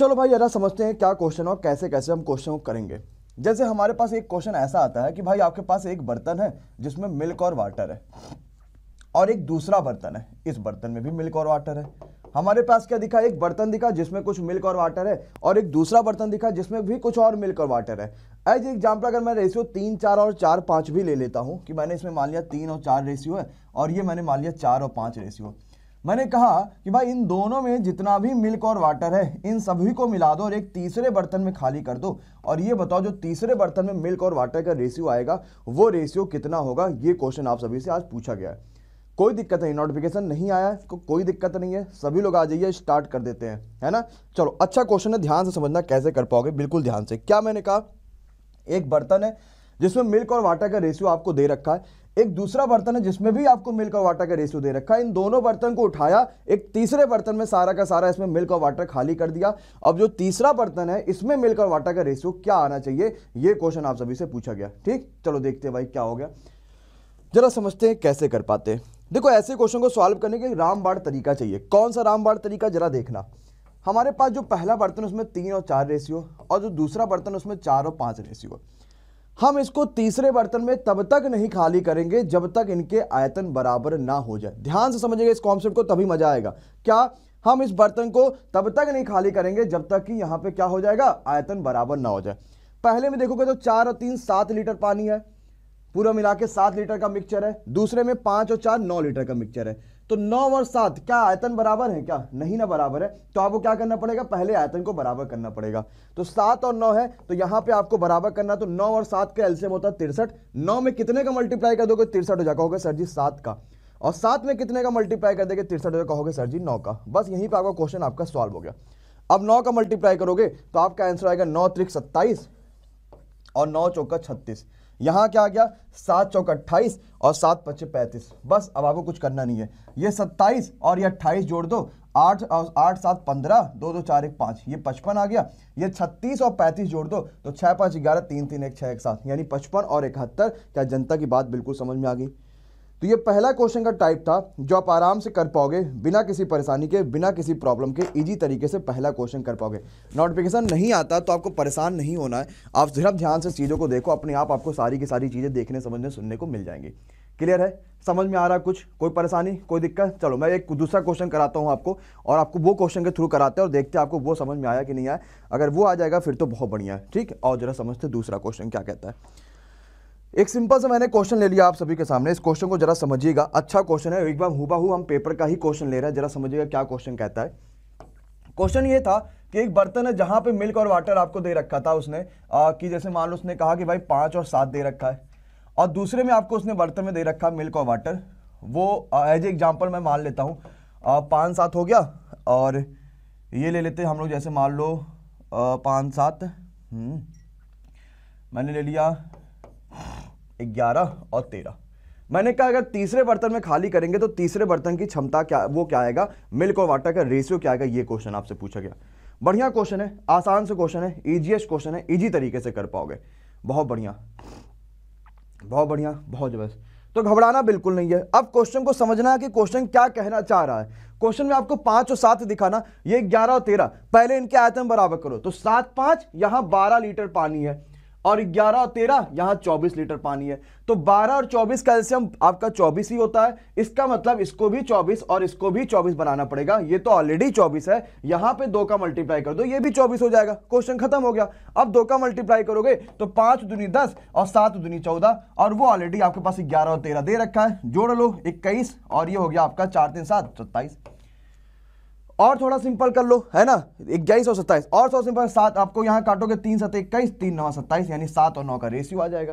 चलो भाई जरा समझते हैं क्या क्वेश्चन और कैसे कैसे हम क्वेश्चन करेंगे जैसे हमारे पास एक क्वेश्चन ऐसा आता है कि भाई आपके पास एक बर्तन है जिसमें मिल्क और वाटर है और एक दूसरा बर्तन है इस बर्तन में भी मिल्क और वाटर है हमारे पास क्या दिखा एक बर्तन दिखा जिसमें कुछ मिल्क और वाटर है और एक दूसरा बर्तन दिखा जिसमें भी कुछ और मिल्क और वाटर है एज एग्जाम्पल अगर मैं रेशियो तीन चार और चार पाँच भी ले लेता हूँ कि मैंने इसमें मान लिया तीन और चार रेशियो है और ये मैंने मान लिया चार और पाँच रेशियो है मैंने कहा कि भाई इन दोनों में जितना भी मिल्क और वाटर है इन सभी को मिला दो और एक तीसरे बर्तन में खाली कर दो और ये बताओ जो तीसरे बर्तन में मिल्क और वाटर का रेशियो आएगा वो रेशियो कितना होगा ये क्वेश्चन आप सभी से आज पूछा गया है कोई दिक्कत नहीं नोटिफिकेशन नहीं आया को, कोई दिक्कत नहीं है सभी लोग आ जाइए स्टार्ट कर देते हैं है ना चलो अच्छा क्वेश्चन है ध्यान से समझना कैसे कर पाओगे बिल्कुल ध्यान से क्या मैंने कहा एक बर्तन है जिसमें मिल्क और वाटर का रेशियो आपको दे रखा है एक दूसरा बर्तन है जिसमें भी आपको मिल्क और वाटर का रेशियो दे रखा है इन दोनों बर्तन को उठाया एक तीसरे बर्तन में सारा का सारा इसमें मिल्क और वाटर खाली कर दिया अब जो तीसरा बर्तन है इसमें मिल्क और वाटर का रेशियो क्या आना चाहिए यह क्वेश्चन आप सभी से पूछा गया ठीक चलो देखते हैं भाई क्या हो गया जरा समझते हैं कैसे कर पाते हैं देखो ऐसे क्वेश्चन को सॉल्व करने के रामबाड़ तरीका चाहिए कौन सा रामबाड़ तरीका जरा देखना हमारे पास जो पहला बर्तन उसमें तीन और चार रेशियो और जो दूसरा बर्तन उसमें चार और पांच रेशियो हम इसको तीसरे बर्तन में तब तक नहीं खाली करेंगे जब तक इनके आयतन बराबर ना हो जाए ध्यान से समझेंगे इस कॉन्सेप्ट को तभी मजा आएगा क्या हम इस बर्तन को तब तक नहीं खाली करेंगे जब तक कि यहां पे क्या हो जाएगा आयतन बराबर ना हो जाए पहले में देखोगे तो चार और तीन सात लीटर पानी है पूरा मिला के सात लीटर का मिक्सचर है दूसरे में पांच और चार नौ लीटर का मिक्सचर है तो नौ और सात क्या आयतन बराबर है क्या नहीं ना बराबर है तो आपको क्या करना पड़ेगा पहले आयतन को बराबर करना पड़ेगा तो सात और नौ है तो यहाँ पे आपको बराबर करना तो नौ और सात का एल्सियम होता है तिरसठ नौ में कितने का मल्टीप्लाई कर दोगे तिरसठ हो जाएगा होगा सर जी सात का और सात में कितने का मल्टीप्लाई कर देगा तिरसठ हो कहोगे सर जी नौ का बस यहीं पर आपका क्वेश्चन आपका सॉल्व हो गया अब नौ का मल्टीप्लाई करोगे तो आपका आंसर आएगा नौ त्रिक सत्ताईस और नौ चौका छत्तीस यहाँ क्या आ गया सात चौक अट्ठाईस और सात पच्चे पैंतीस बस अब आपको कुछ करना नहीं है ये सत्ताईस और ये अट्ठाईस जोड़ दो आठ और आठ सात पंद्रह दो दो चार एक पाँच ये पचपन आ गया ये छत्तीस और पैंतीस जोड़ दो तो छः पाँच ग्यारह तीन तीन एक छः एक सात यानी पचपन और इकहत्तर क्या जनता की बात बिल्कुल समझ में आ गई तो ये पहला क्वेश्चन का टाइप था जो आप आराम से कर पाओगे बिना किसी परेशानी के बिना किसी प्रॉब्लम के इजी तरीके से पहला क्वेश्चन कर पाओगे नोटिफिकेशन नहीं आता तो आपको परेशान नहीं होना है आप सिर्फ ध्यान से चीज़ों को देखो अपने आप आपको सारी की सारी चीज़ें देखने समझने सुनने को मिल जाएंगी क्लियर है समझ में आ रहा कुछ कोई परेशानी कोई दिक्कत चलो मैं एक दूसरा क्वेश्चन कराता हूँ आपको और आपको वो क्वेश्चन के थ्रू कराते हैं और देखते हैं आपको वो समझ में आया कि नहीं आया अगर वो आ जाएगा फिर तो बहुत बढ़िया है ठीक और ज़रा समझते दूसरा क्वेश्चन क्या कहता है एक सिंपल सा मैंने क्वेश्चन ले लिया आप सभी के सामने इस क्वेश्चन को जरा समझिएगा अच्छा क्वेश्चन है एक बार हुबाहू हम पेपर का ही क्वेश्चन ले रहे हैं जरा समझिएगा क्या क्वेश्चन कहता है क्वेश्चन ये था कि एक बर्तन है जहाँ पे मिल्क और वाटर आपको दे रखा था उसने आ, कि जैसे मान लो उसने कहा कि भाई पांच और सात दे रखा है और दूसरे में आपको उसने बर्तन में दे रखा मिल्क और वाटर वो एज ए एग्जाम्पल मैं मान लेता हूँ पाँच सात हो गया और ये ले लेते हम लोग जैसे मान लो पाँच सात हम्म, मैंने ले लिया ग्यारह और तेरह मैंने कहा अगर तीसरे बर्तन में खाली करेंगे तो तीसरे बर्तन की क्षमता क्या वो क्या आएगा मिल्क और वाटर का रेशियो क्या आएगा ये क्वेश्चन आपसे पूछा गया बढ़िया क्वेश्चन है आसान से क्वेश्चन है ईजीएस्ट क्वेश्चन है इजी तरीके से कर पाओगे बहुत बढ़िया बहुत बढ़िया बहुत जबरदस्त तो घबराना बिल्कुल नहीं है अब क्वेश्चन को समझना है कि क्वेश्चन क्या कहना चाह रहा है क्वेश्चन में आपको पांच और सात दिखाना ये ग्यारह और तेरह पहले इनके आयतन बराबर करो तो सात पांच यहां बारह लीटर पानी है और 11 और 13 यहां 24 लीटर पानी है तो 12 और 24 कैल्शियम आपका 24 ही होता है इसका मतलब इसको भी 24 और इसको भी 24 बनाना पड़ेगा ये तो ऑलरेडी 24 है यहां पे दो का मल्टीप्लाई कर दो ये भी 24 हो जाएगा क्वेश्चन खत्म हो गया अब दो का मल्टीप्लाई करोगे तो पांच दुनी दस और सात दुनी चौदह और वो ऑलरेडी आपके पास ग्यारह और तेरह दे रखा है जोड़ लो इक्कीस और ये हो गया आपका चार तीन सात सत्ताईस और थोड़ा सिंपल कर लो है ना इक्कीस और सत्ताईस और सौ सिंपल सात आपको यहाँ काटोगे तीन सत इक्कीस तीन नौ सत्ताईस यानी सात और नौ का रेशियो आ जाएगा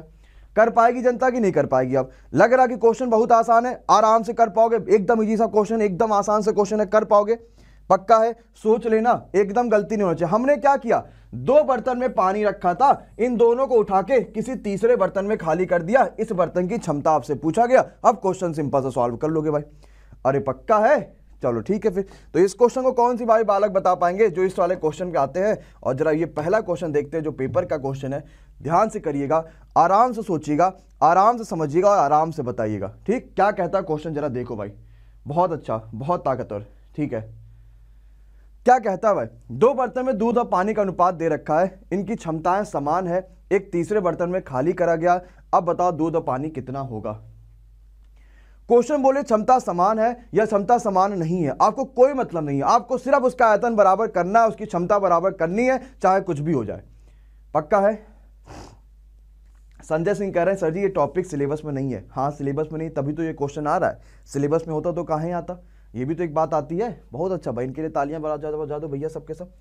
कर पाएगी जनता की नहीं कर पाएगी अब लग रहा कि क्वेश्चन बहुत आसान है आराम से कर पाओगे एकदम ईजी सा क्वेश्चन एकदम आसान से क्वेश्चन है कर पाओगे पक्का है सोच लेना एकदम गलती नहीं होनी चाहिए हमने क्या किया दो बर्तन में पानी रखा था इन दोनों को उठा के किसी तीसरे बर्तन में खाली कर दिया इस बर्तन की क्षमता आपसे पूछा गया अब क्वेश्चन सिंपल से सॉल्व कर लोगे भाई अरे पक्का है चलो ठीक है फिर तो इस क्वेश्चन को कौन सी भाई बालक बता पाएंगे जो इस वाले क्वेश्चन पे आते हैं और जरा ये पहला क्वेश्चन देखते हैं जो पेपर का क्वेश्चन है ध्यान से करिएगा आराम से सोचिएगा आराम से समझिएगा और आराम से बताइएगा ठीक क्या कहता है क्वेश्चन जरा देखो भाई बहुत अच्छा बहुत ताकतवर ठीक है क्या कहता है भाई दो बर्तन में दूध और पानी का अनुपात दे रखा है इनकी क्षमताएं समान है एक तीसरे बर्तन में खाली करा गया अब बताओ दूध और पानी कितना होगा क्वेश्चन बोले क्षमता समान है या क्षमता समान नहीं है आपको कोई मतलब नहीं है आपको सिर्फ उसका आयतन बराबर करना है उसकी क्षमता बराबर करनी है चाहे कुछ भी हो जाए पक्का है संजय सिंह कह रहे हैं सर जी ये टॉपिक सिलेबस में नहीं है हाँ सिलेबस में नहीं तभी तो ये क्वेश्चन आ रहा है सिलेबस में होता तो कहाँ आता ये भी तो एक बात आती है बहुत अच्छा भाई इनके लिए तालियां बड़ा ज़्यादा बढ़ा दो भैया सबके सब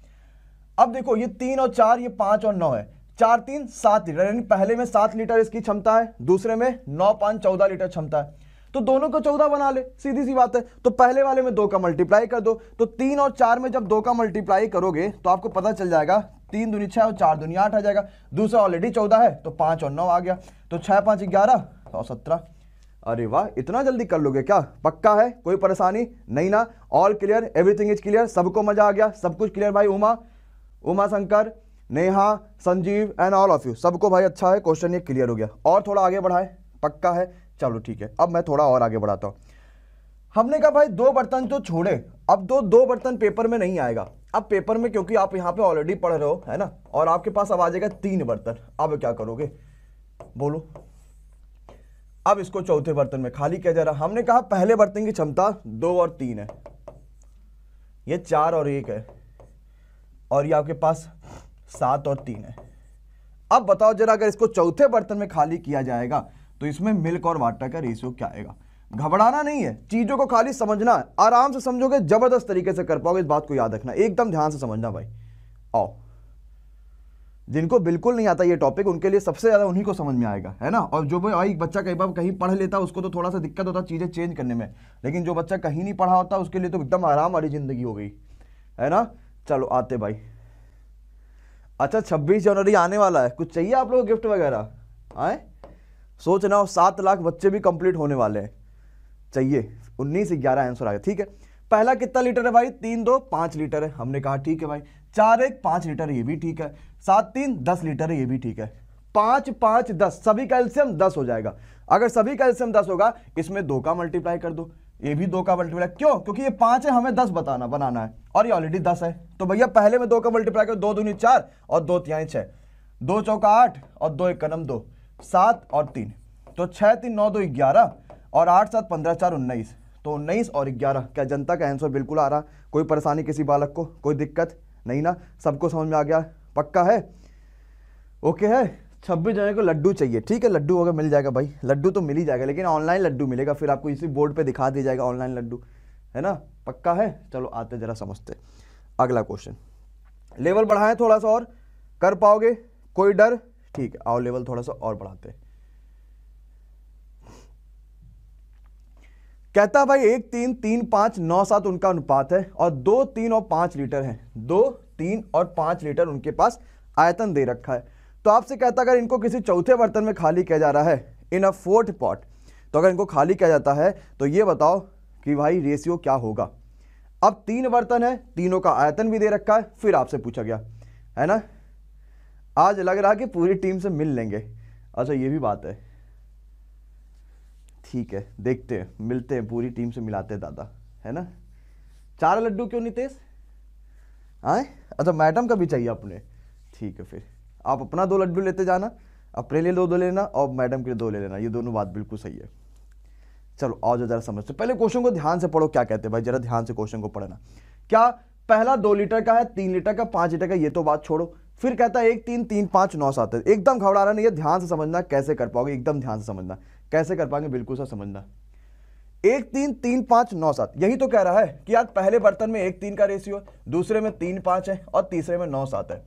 अब देखो ये तीन और चार ये पांच और नौ है चार तीन सात लीटर यानी पहले में सात लीटर इसकी क्षमता है दूसरे में नौ पाँच चौदह लीटर क्षमता है तो दोनों को चौदह बना ले सीधी सी बात है तो पहले वाले में दो का मल्टीप्लाई कर दो तो तीन और चार में जब दो का मल्टीप्लाई करोगे तो आपको पता चल जाएगा तीन दुनिया छह और चार दुनिया आठ आ जाएगा दूसरा ऑलरेडी चौदह है तो पांच और नौ आ गया तो छह पांच ग्यारह और सत्रह अरे वाह इतना जल्दी कर लोगे क्या पक्का है कोई परेशानी नहीं ना all clear everything is clear सबको मजा आ गया सब कुछ क्लियर भाई Uma Uma Shankar Neha Sanjeev and all of you सबको भाई अच्छा है क्वेश्चन ये क्लियर हो गया और थोड़ा आगे बढ़ाए पक्का है चलो ठीक है अब मैं थोड़ा और आगे बढ़ाता हूँ हमने कहा भाई दो बर्तन तो छोड़े अब दो तो दो बर्तन पेपर में नहीं आएगा अब पेपर में क्योंकि आप यहाँ पे ऑलरेडी पढ़ रहे हो है ना और आपके पास अब आ जाएगा तीन बर्तन अब क्या करोगे बोलो अब इसको चौथे बर्तन में खाली किया जा रहा हमने कहा पहले बर्तन की क्षमता दो और तीन है ये चार और एक है और ये आपके पास सात और तीन है अब बताओ जरा अगर इसको चौथे बर्तन में खाली किया जाएगा तो इसमें मिल्क और वाटर का रेशियो क्या आएगा घबराना नहीं है चीजों को खाली समझना है आराम से समझोगे जबरदस्त तरीके से कर पाओगे इस बात को याद रखना एकदम ध्यान से समझना भाई आओ जिनको बिल्कुल नहीं आता ये टॉपिक उनके लिए सबसे ज़्यादा उन्हीं को समझ में आएगा है ना और जो भाई बच्चा कई बार कहीं पढ़ लेता उसको तो थोड़ा सा दिक्कत होता चीज़ें चेंज करने में लेकिन जो बच्चा कहीं नहीं पढ़ा होता उसके लिए तो एकदम आराम वाली ज़िंदगी हो गई है ना चलो आते भाई अच्छा छब्बीस जनवरी आने वाला है कुछ चाहिए आप लोग गिफ्ट वगैरह आए सोच रहा हो सात लाख बच्चे भी कंप्लीट होने वाले हैं चाहिए उन्नीस ग्यारह आंसर आ गया ठीक है पहला कितना लीटर है भाई तीन दो पाँच लीटर है हमने कहा ठीक है भाई चार एक पाँच लीटर ये भी ठीक है सात तीन दस लीटर है ये भी ठीक है पाँच पाँच दस सभी कैल्शियम दस हो जाएगा अगर सभी कैल्शियम दस होगा इसमें दो का मल्टीप्लाई कर दो ये भी दो का मल्टीप्लाई क्यों क्योंकि ये पाँच है हमें दस बताना बनाना है और ये ऑलरेडी दस है तो भैया पहले में दो का मल्टीप्लाई करो दो दूनी चार और दो तिहाई छः दो चौका आठ और दो एक कदम दो सात और तीन तो छः तीन नौ दो ग्यारह और आठ सात पंद्रह चार उन्नीस तो उन्नीस और ग्यारह क्या जनता का आंसर बिल्कुल आ रहा कोई परेशानी किसी बालक को कोई दिक्कत नहीं ना सबको समझ में आ गया पक्का है ओके है छब्बीस जनवरी को लड्डू चाहिए ठीक है लड्डू अगर मिल जाएगा भाई लड्डू तो मिल ही जाएगा लेकिन ऑनलाइन लड्डू मिलेगा फिर आपको इसी बोर्ड पर दिखा दिया जाएगा ऑनलाइन लड्डू है ना पक्का है चलो आते ज़रा समझते अगला क्वेश्चन लेवल बढ़ाएं थोड़ा सा और कर पाओगे कोई डर ठीक है आओ लेवल थोड़ा सा और बढ़ाते हैं कहता भाई एक तीन तीन पांच नौ सात उनका अनुपात है और दो तीन और पांच लीटर है दो तीन और पांच लीटर उनके पास आयतन दे रखा है तो आपसे कहता अगर इनको किसी चौथे बर्तन में खाली किया जा रहा है इन अ फोर्थ पॉट तो अगर इनको खाली किया जाता है तो ये बताओ कि भाई रेशियो क्या होगा अब तीन बर्तन है तीनों का आयतन भी दे रखा है फिर आपसे पूछा गया है ना आज लग रहा कि पूरी टीम से मिल लेंगे अच्छा ये भी बात है ठीक है देखते हैं मिलते हैं पूरी टीम से मिलाते हैं दादा है ना चार लड्डू क्यों नितेश आए अच्छा मैडम का भी चाहिए अपने ठीक है फिर आप अपना दो लड्डू लेते जाना अपने लिए दो दो लेना और मैडम के लिए दो ले लेना ये दोनों बात बिल्कुल सही है चलो आओ जरा समझते पहले क्वेश्चन को ध्यान से पढ़ो क्या कहते हैं भाई जरा ध्यान से क्वेश्चन को पढ़ना क्या पहला दो लीटर का है तीन लीटर का पाँच लीटर का ये तो बात छोड़ो फिर कहता है एक तीन तीन पाँच नौ सात एकदम रहा नहीं है ध्यान से समझना कैसे कर पाओगे एकदम ध्यान से समझना कैसे कर पाएंगे बिल्कुल सा समझना एक तीन तीन पाँच नौ सात यही तो कह रहा है कि यार पहले बर्तन में एक तीन का रेशियो दूसरे में तीन पाँच है और तीसरे में नौ सात है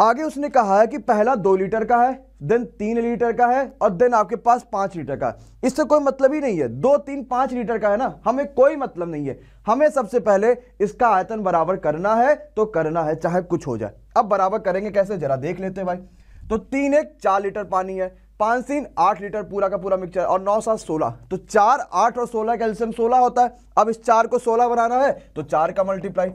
आगे उसने कहा है कि पहला दो लीटर का है देन तीन लीटर का है और देन आपके पास पांच लीटर का है इससे कोई मतलब ही नहीं है दो तीन पांच लीटर का है ना हमें कोई मतलब नहीं है हमें सबसे पहले इसका आयतन बराबर करना है तो करना है चाहे कुछ हो जाए अब बराबर करेंगे कैसे जरा देख लेते हैं भाई तो तीन एक चार लीटर पानी है पांच तीन आठ लीटर पूरा का पूरा मिक्सचर और नौ सात सोलह तो चार आठ और सोलह कैल्शियम एल्शियम सोलह होता है अब इस चार को सोलह बनाना है तो चार का मल्टीप्लाई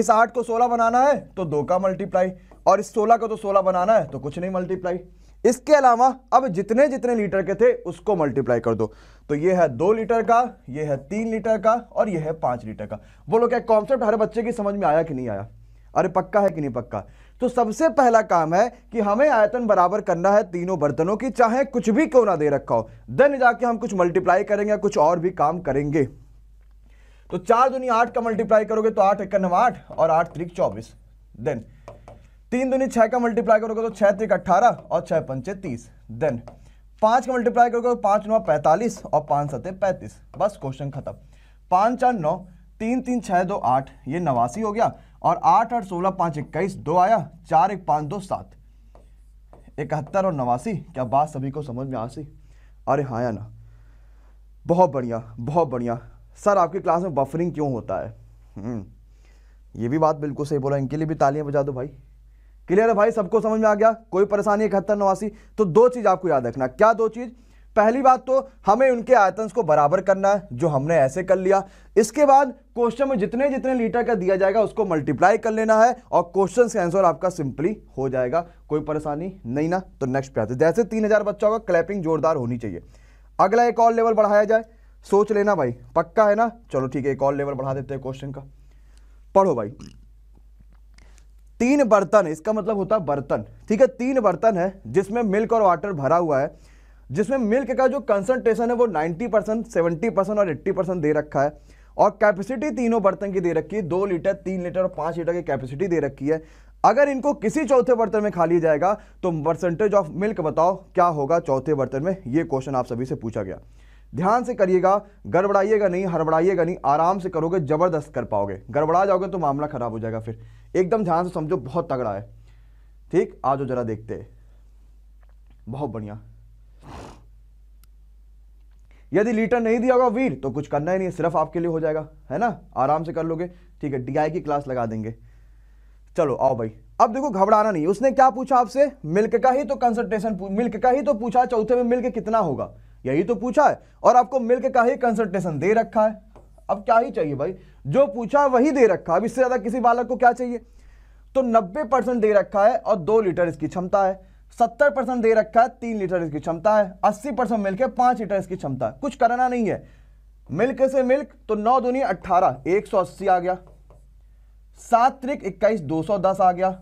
इस आठ को सोलह बनाना है तो दो का मल्टीप्लाई और इस सोलह को तो सोलह बनाना है तो कुछ नहीं मल्टीप्लाई इसके अलावा अब जितने जितने लीटर के थे उसको मल्टीप्लाई कर दो तो ये है दो लीटर का ये है तीन लीटर का और ये है पांच लीटर का बोलो क्या कॉन्सेप्ट हर बच्चे की समझ में आया कि नहीं आया अरे पक्का है कि नहीं पक्का तो सबसे पहला काम है कि हमें आयतन बराबर करना है तीनों बर्तनों की चाहे कुछ भी क्यों ना दे रखा हो देन जाके हम कुछ मल्टीप्लाई करेंगे या कुछ और भी काम करेंगे तो चार दुनिया आठ का मल्टीप्लाई करोगे तो आठ इक्का आठ और आठ त्रिक चौबीस देन तीन दुनी छह का मल्टीप्लाई करोगे तो छह तीन अट्ठारह और छह पंचे तीस देन पांच का मल्टीप्लाई करोगे तो पांच नौ पैंतालीस और पांच सत्य पैंतीस बस क्वेश्चन खत्म पाँच चार नौ तीन तीन छः दो आठ ये नवासी हो गया और आठ आठ सोलह पांच इक्कीस दो आया चार एक पाँच दो सात इकहत्तर और नवासी क्या बात सभी को समझ में आसी अरे हाँ या ना बहुत बढ़िया बहुत बढ़िया सर आपकी क्लास में बफरिंग क्यों होता है हम्म, ये भी बात बिल्कुल सही बोला इनके लिए भी तालियां बजा दो भाई क्लियर है भाई सबको समझ में आ गया कोई परेशानी इकहत्तर नवासी तो दो चीज़ आपको याद रखना क्या दो चीज़ पहली बात तो हमें उनके आयतन को बराबर करना है जो हमने ऐसे कर लिया इसके बाद क्वेश्चन में जितने जितने लीटर का दिया जाएगा उसको मल्टीप्लाई कर लेना है और क्वेश्चन का आंसर आपका सिंपली हो जाएगा कोई परेशानी नहीं ना तो नेक्स्ट पे आते जैसे तीन हजार बच्चों का क्लैपिंग जोरदार होनी चाहिए अगला एक और लेवल बढ़ाया जाए सोच लेना भाई पक्का है ना चलो ठीक है एक और लेवल बढ़ा देते हैं क्वेश्चन का पढ़ो भाई तीन बर्तन इसका मतलब होता है बर्तन ठीक है तीन बर्तन है जिसमें मिल्क और वाटर भरा हुआ है जिसमें मिल्क का जो कंसंट्रेशन है वो 90 परसेंट सेवेंटी परसेंट और 80 परसेंट दे रखा है और कैपेसिटी तीनों बर्तन की दे रखी है दो लीटर तीन लीटर और पांच लीटर की कैपेसिटी दे रखी है अगर इनको किसी चौथे बर्तन में खा लिया जाएगा तो परसेंटेज ऑफ मिल्क बताओ क्या होगा चौथे बर्तन में ये क्वेश्चन आप सभी से पूछा गया ध्यान से करिएगा गड़बड़ाइएगा नहीं हड़बड़ाइएगा नहीं आराम से करोगे जबरदस्त कर पाओगे गड़बड़ा जाओगे तो मामला खराब हो जाएगा फिर एकदम ध्यान से समझो बहुत तगड़ा है ठीक आज जरा देखते हैं बहुत बढ़िया यदि लीटर नहीं दिया होगा वीर तो कुछ करना ही नहीं है सिर्फ आपके लिए हो जाएगा है ना आराम से कर लोगे ठीक है डीआई की क्लास लगा देंगे चलो आओ भाई अब देखो घबराना नहीं उसने क्या पूछा आपसे मिल्क का ही तो कंसल्टेशन मिल्क का ही तो पूछा चौथे में मिल्क कितना होगा यही तो पूछा है और आपको मिल्क का ही कंसल्टेशन दे रखा है अब क्या ही चाहिए भाई जो पूछा वही दे रखा अब इससे ज़्यादा किसी बालक को क्या चाहिए तो 90 परसेंट दे रखा है और दो लीटर इसकी क्षमता है 70 परसेंट दे रखा है तीन लीटर इसकी क्षमता है 80 परसेंट मिल्क है पांच लीटर इसकी क्षमता है कुछ करना नहीं है मिल्क से मिल्क तो नौ दुनिया अट्ठारह एक सौ अस्सी आ गया सात त्रिक इक्कीस दो सौ दस आ गया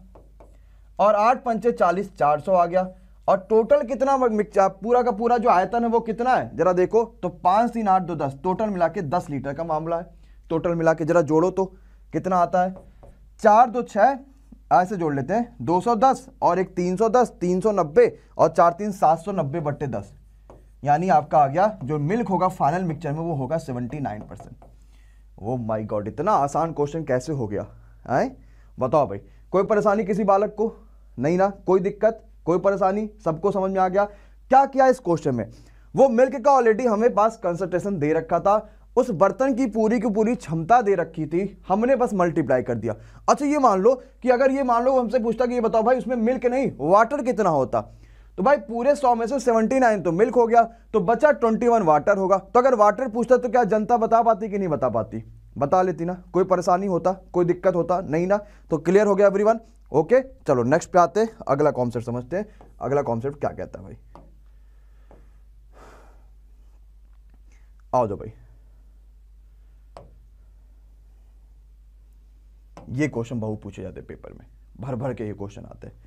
और आठ पंचे चालीस चार सौ आ गया और टोटल कितना पूरा का पूरा जो आयतन है वो कितना है जरा देखो तो पांच तीन आठ दो दस टोटल मिला के दस लीटर का मामला है टोटल मिला के जरा जोड़ो तो कितना आता है चार दो छः ऐसे जोड़ लेते हैं दो सौ दस और एक तीन सौ दस तीन सौ नब्बे और चार तीन सात सौ नब्बे बट्टे दस यानी आपका आ गया जो मिल्क होगा फाइनल मिक्सचर में वो होगा सेवेंटी नाइन परसेंट वो माई गॉड इतना आसान क्वेश्चन कैसे हो गया है बताओ भाई कोई परेशानी किसी बालक को नहीं ना कोई दिक्कत कोई परेशानी सबको समझ में आ गया क्या किया इस क्वेश्चन में वो मिल्क का ऑलरेडी हमें पास कंसंट्रेशन दे रखा था उस बर्तन की पूरी की पूरी क्षमता दे रखी थी हमने बस मल्टीप्लाई कर दिया अच्छा ये मान लो कि अगर ये मान लो हमसे पूछता कि ये बताओ भाई उसमें मिल्क नहीं वाटर कितना होता तो भाई पूरे सौ में से सेवेंटी नाइन तो मिल्क हो गया तो बचा ट्वेंटी वन वाटर होगा तो अगर वाटर पूछता तो क्या जनता बता पाती कि नहीं बता पाती बता लेती ना कोई परेशानी होता कोई दिक्कत होता नहीं ना तो क्लियर हो गया एवरीवन ओके चलो नेक्स्ट पे आते हैं अगला कॉन्सेप्ट समझते हैं अगला कॉन्सेप्ट क्या कहता है भाई आओ जाओ भाई ये क्वेश्चन बहुत पूछे जाते पेपर में भर भर के ये क्वेश्चन आते हैं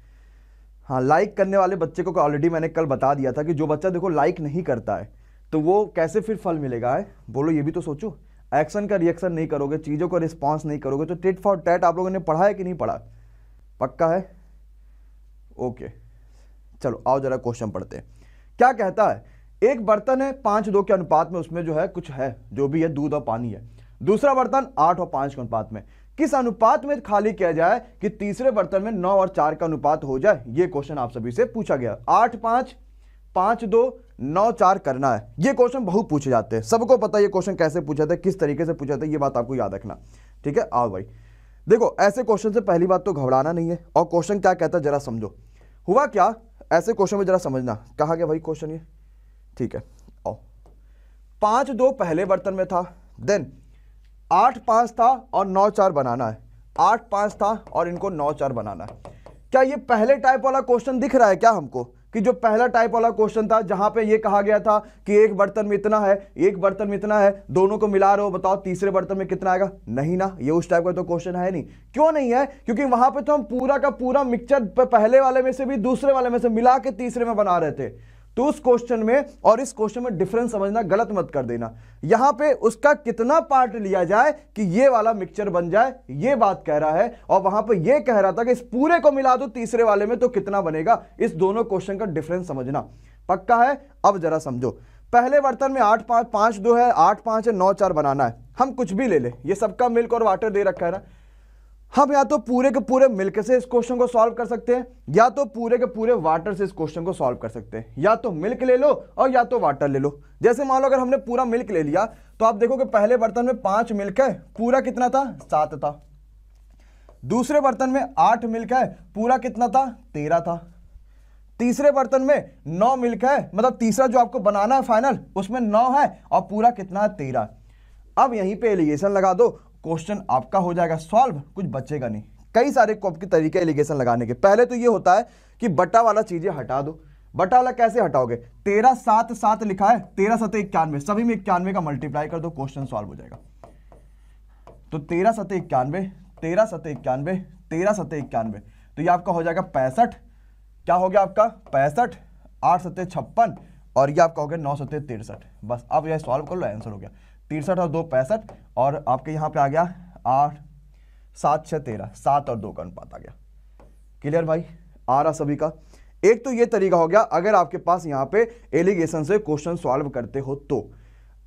हाँ लाइक करने वाले बच्चे को ऑलरेडी मैंने कल बता दिया था कि जो बच्चा देखो लाइक नहीं करता है तो वो कैसे फिर फल मिलेगा है बोलो ये भी तो सोचो एक्शन का रिएक्शन नहीं करोगे चीज़ों का रिस्पॉन्स नहीं करोगे तो टिट फॉर टैट आप लोगों ने पढ़ा है कि नहीं पढ़ा पक्का है ओके चलो आओ जरा क्वेश्चन पढ़ते हैं क्या कहता है एक बर्तन है पांच दो के अनुपात में उसमें जो है कुछ है जो भी है दूध और पानी है दूसरा बर्तन आठ और पांच के अनुपात में किस अनुपात में खाली किया जाए कि तीसरे बर्तन में नौ और चार का अनुपात हो जाए ये क्वेश्चन आप सभी से पूछा गया आठ पांच पांच दो नौ चार करना है ये क्वेश्चन बहुत पूछे जाते हैं सबको पता है ये क्वेश्चन कैसे पूछा था किस तरीके से पूछा था ये बात आपको याद रखना ठीक है आओ भाई देखो ऐसे क्वेश्चन से पहली बात तो घबराना नहीं है और क्वेश्चन क्या कहता है जरा समझो हुआ क्या ऐसे क्वेश्चन में जरा समझना कहा गया भाई क्वेश्चन ये ठीक है आओ पांच दो पहले बर्तन में था देन आठ पांच था और नौ चार बनाना है आठ पांच था और इनको नौ चार बनाना है क्या ये पहले टाइप वाला क्वेश्चन दिख रहा है क्या हमको कि जो पहला टाइप वाला क्वेश्चन था जहां पे ये कहा गया था कि एक बर्तन में इतना है एक बर्तन में इतना है दोनों को मिला रहे हो बताओ तीसरे बर्तन में कितना आएगा नहीं ना ये उस टाइप का तो क्वेश्चन है नहीं क्यों नहीं है क्योंकि वहां पे तो हम पूरा का पूरा मिक्सचर पहले वाले में से भी दूसरे वाले में से मिला के तीसरे में बना रहे थे तो उस क्वेश्चन में और इस क्वेश्चन में डिफरेंस समझना गलत मत कर देना यहां पे उसका कितना पार्ट लिया जाए कि ये वाला मिक्सचर बन जाए ये बात कह रहा है और वहां पे ये कह रहा था कि इस पूरे को मिला दो तीसरे वाले में तो कितना बनेगा इस दोनों क्वेश्चन का डिफरेंस समझना पक्का है अब जरा समझो पहले बर्तन में आठ पांच पांच दो है आठ पांच है नौ चार बनाना है हम कुछ भी ले ले ये सबका मिल्क और वाटर दे रखा है ना हम या तो पूरे के पूरे मिल्क से इस क्वेश्चन को सॉल्व कर सकते हैं या तो पूरे के पूरे वाटर से इस क्वेश्चन को सॉल्व कर सकते हैं या तो मिल्क ले लो और या तो वाटर ले लो जैसे मान लो अगर हमने पूरा मिल्क ले लिया तो आप देखो कि पहले बर्तन में पांच मिल्क है पूरा कितना था सात था दूसरे बर्तन में आठ मिल्क है पूरा कितना था तेरह था तीसरे बर्तन में नौ मिल्क है मतलब तीसरा जो आपको बनाना है फाइनल उसमें नौ है और पूरा कितना है तेरह अब यहीं पे एलिगेशन लगा दो क्वेश्चन आपका हो जाएगा सॉल्व कुछ बचेगा नहीं कई सारे आपके तरीके एलिगेशन लगाने के पहले तो ये होता है कि बटा वाला चीज़ें हटा दो बटा वाला कैसे हटाओगे तेरह सात सात लिखा है तेरह सत इक्यानवे सभी में इक्यानवे का मल्टीप्लाई कर दो क्वेश्चन सॉल्व हो जाएगा तो तेरह सत इक्यानवे तेरह सत इक्यानवे तेरह सत इक्यानवे तो ये आपका हो जाएगा पैंसठ क्या हो गया आपका पैंसठ आठ सत्य छप्पन और ये आपका हो गया नौ सत्य तिरसठ बस अब यह सॉल्व कर लो आंसर हो गया तिरसठ और दो पैंसठ और आपके यहाँ पे आ गया आठ सात छः तेरह सात और दो का अनुपात आ गया क्लियर भाई आ रहा सभी का एक तो ये तरीका हो गया अगर आपके पास यहाँ पे एलिगेशन से क्वेश्चन सॉल्व करते हो तो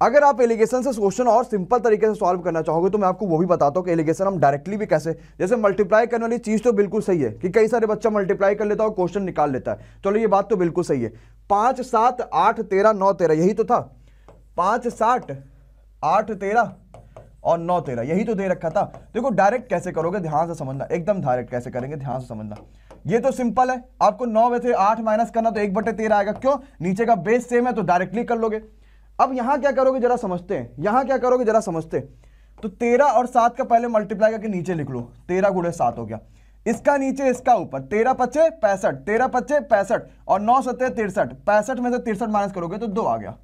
अगर आप एलिगेशन से क्वेश्चन और सिंपल तरीके से सॉल्व करना चाहोगे तो मैं आपको वो भी बताता हूँ कि एलिगेशन हम डायरेक्टली भी कैसे जैसे मल्टीप्लाई करने वाली चीज़ तो बिल्कुल सही है कि कई सारे बच्चा मल्टीप्लाई कर लेता है और क्वेश्चन निकाल लेता है चलो ये बात तो बिल्कुल सही है पाँच सात आठ तेरह नौ तेरह यही तो था पाँच साठ आठ तेरह और नौ तेरह यही तो दे रखा था देखो डायरेक्ट कैसे करोगे ध्यान से समझना एकदम डायरेक्ट कैसे करेंगे ध्यान से समझना ये तो सिंपल है आपको नौ में से आठ माइनस करना तो एक बटे तेरह आएगा क्यों नीचे का बेस सेम है तो डायरेक्टली कर लोगे अब यहां क्या करोगे जरा समझते हैं यहां क्या करोगे जरा समझते तो तेरह और सात का पहले मल्टीप्लाई करके नीचे लिख लो तेरह गुड़े सात हो गया इसका नीचे इसका ऊपर तेरह पच्चे पैंसठ तेरह पच्चे पैंसठ और नौ सत्य तिरसठ पैंसठ में से तिरसठ माइनस करोगे तो दो आ गया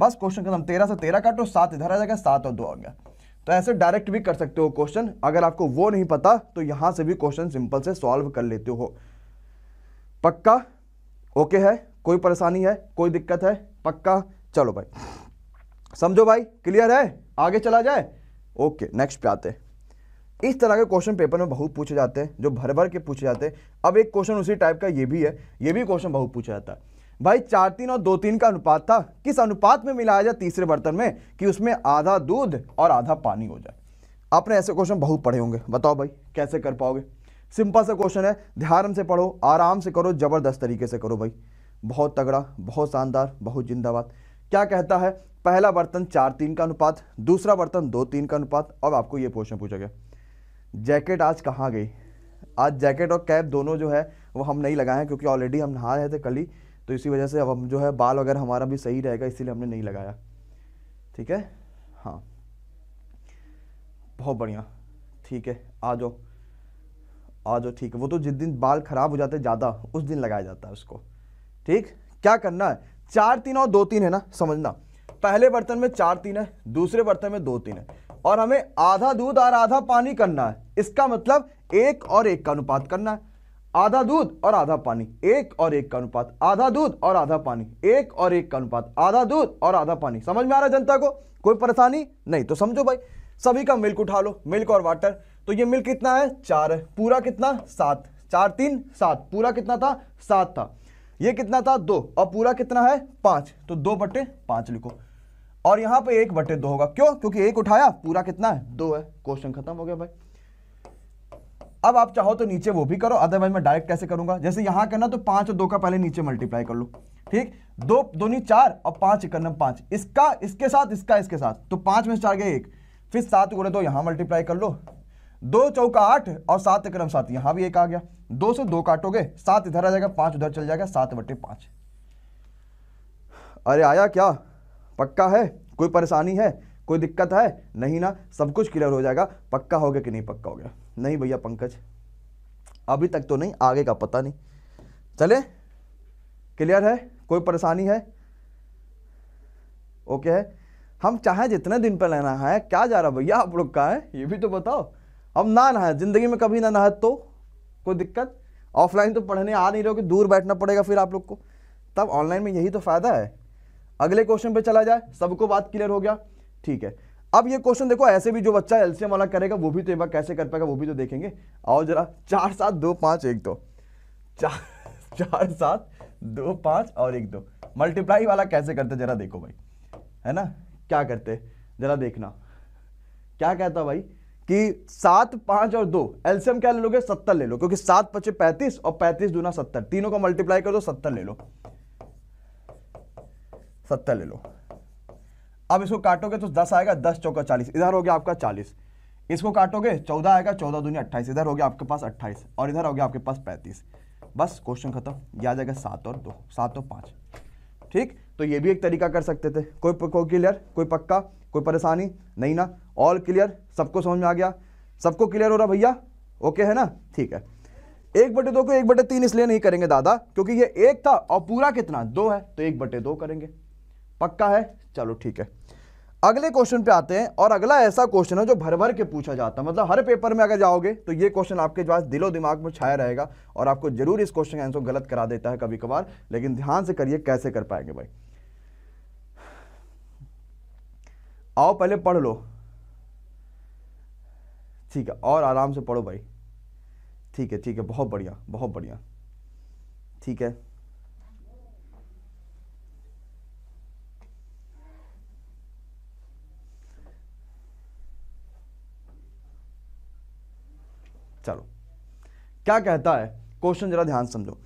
बस क्वेश्चन खत्म तेरह से तेरह काटो सात इधर आ जाएगा सात और दो आ गया तो ऐसे डायरेक्ट भी कर सकते हो क्वेश्चन अगर आपको वो नहीं पता तो यहां से भी क्वेश्चन सिंपल से सॉल्व कर लेते हो पक्का ओके है कोई परेशानी है कोई दिक्कत है पक्का चलो भाई समझो भाई क्लियर है आगे चला जाए ओके नेक्स्ट पे आते हैं इस तरह के क्वेश्चन पेपर में बहुत पूछे जाते हैं जो भर भर के पूछे जाते हैं अब एक क्वेश्चन उसी टाइप का ये भी है ये भी क्वेश्चन बहुत पूछा जाता है भाई चार तीन और दो तीन का अनुपात था किस अनुपात में मिलाया जाए तीसरे बर्तन में कि उसमें आधा दूध और आधा पानी हो जाए आपने ऐसे क्वेश्चन बहुत पढ़े होंगे बताओ भाई कैसे कर पाओगे सिंपल सा क्वेश्चन है ध्यान से पढ़ो आराम से करो ज़बरदस्त तरीके से करो भाई बहुत तगड़ा बहुत शानदार बहुत जिंदाबाद क्या कहता है पहला बर्तन चार तीन का अनुपात दूसरा बर्तन दो तीन का अनुपात अब आपको ये क्वेश्चन पूछा गया जैकेट आज कहाँ गई आज जैकेट और कैप दोनों जो है वो हम नहीं लगाए हैं क्योंकि ऑलरेडी हम नहा रहे थे कल ही तो इसी वजह से अब हम जो है बाल वगैरह हमारा भी सही रहेगा इसीलिए हमने नहीं लगाया ठीक है हाँ बहुत बढ़िया ठीक है आ जाओ आ जाओ ठीक है वो तो जिस दिन बाल खराब हो जाते हैं ज़्यादा उस दिन लगाया जाता है उसको ठीक क्या करना है चार तीन और दो तीन है ना समझना पहले बर्तन में चार तीन है दूसरे बर्तन में दो तीन है और हमें आधा दूध और आधा पानी करना है इसका मतलब एक और एक का अनुपात करना है आधा दूध और आधा पानी एक और एक का अनुपात आधा दूध और आधा पानी एक और एक का अनुपात आधा दूध और आधा पानी समझ में आ रहा है जनता को कोई परेशानी नहीं तो समझो भाई सभी का मिल्क उठा लो मिल्क और वाटर तो ये मिल्क कितना है चार है पूरा कितना सात चार तीन सात पूरा कितना था सात था ये कितना था दो और पूरा कितना है पांच तो दो बटे पांच लिखो और यहां पे एक बटे दो होगा क्यों क्योंकि एक उठाया पूरा कितना है दो है क्वेश्चन खत्म हो गया भाई अब आप चाहो तो नीचे वो भी करो अदरवाइज मैं डायरेक्ट कैसे करूंगा जैसे यहां करना तो पांच और दो का पहले नीचे मल्टीप्लाई कर लो ठीक दो दोनी चार और पांच इकनम पांच इसका इसके साथ इसका इसके साथ तो पांच में चार गए एक फिर सात गुड़े दो यहाँ मल्टीप्लाई कर लो दो चौका आठ और सात क्रम सात यहाँ भी एक आ गया दो से दो काटोगे सात इधर आ जाएगा पांच उधर चल जाएगा सात बटे पांच अरे आया क्या पक्का है कोई परेशानी है कोई दिक्कत है नहीं ना सब कुछ क्लियर हो जाएगा पक्का हो गया कि नहीं पक्का हो गया नहीं भैया पंकज अभी तक तो नहीं आगे का पता नहीं चले क्लियर है कोई परेशानी है ओके है हम चाहे जितने दिन पर लेना है क्या जा रहा भैया आप लोग का है ये भी तो बताओ हम ना नहाए ज़िंदगी में कभी ना नहाए तो कोई दिक्कत ऑफलाइन तो पढ़ने आ नहीं रहे हो कि दूर बैठना पड़ेगा फिर आप लोग को तब ऑनलाइन में यही तो फ़ायदा है अगले क्वेश्चन पे चला जाए सबको बात क्लियर हो गया ठीक है अब ये क्वेश्चन देखो ऐसे भी जो बच्चा एलसीएम वाला करेगा वो भी तो एक बार कैसे कर पाएगा वो भी तो देखेंगे आओ जरा चार सात दो पांच एक दो चार चार सात दो पांच और एक दो मल्टीप्लाई वाला कैसे करते जरा देखो भाई है ना क्या करते जरा देखना क्या कहता भाई कि सात पांच और दो एलसीएम क्या ले लोगे सत्तर ले लो क्योंकि सात पच्चे पैंतीस और पैंतीस दूना सत्तर तीनों को मल्टीप्लाई कर दो सत्तर ले लो सत्तर ले लो अब इसको काटोगे तो दस आएगा दस चौका चालीस इधर हो गया आपका चालीस इसको काटोगे चौदह आएगा चौदह दूनी अट्ठाईस इधर हो गया आपके पास अट्ठाईस और इधर हो गया आपके पास पैंतीस बस क्वेश्चन खत्म यह आ जाएगा सात और दो सात और पाँच ठीक तो ये भी एक तरीका कर सकते थे कोई कोई क्लियर कोई पक्का कोई परेशानी नहीं ना ऑल क्लियर सबको समझ में आ गया सबको क्लियर हो रहा भैया ओके है ना ठीक है एक बटे दो को एक बटे तीन इसलिए नहीं करेंगे दादा क्योंकि ये एक था और पूरा कितना दो है तो एक बटे दो करेंगे पक्का है चलो ठीक है अगले क्वेश्चन पे आते हैं और अगला ऐसा क्वेश्चन है जो भर भर के पूछा जाता है मतलब हर पेपर में अगर जाओगे तो ये क्वेश्चन आपके पास दिलो दिमाग में छाया रहेगा और आपको जरूर इस क्वेश्चन का आंसर गलत करा देता है कभी कभार लेकिन ध्यान से करिए कैसे कर पाएंगे भाई आओ पहले पढ़ लो ठीक है और आराम से पढ़ो भाई ठीक है ठीक है बहुत बढ़िया बहुत बढ़िया ठीक है चलो क्या कहता है क्वेश्चन जरा ध्यान समझो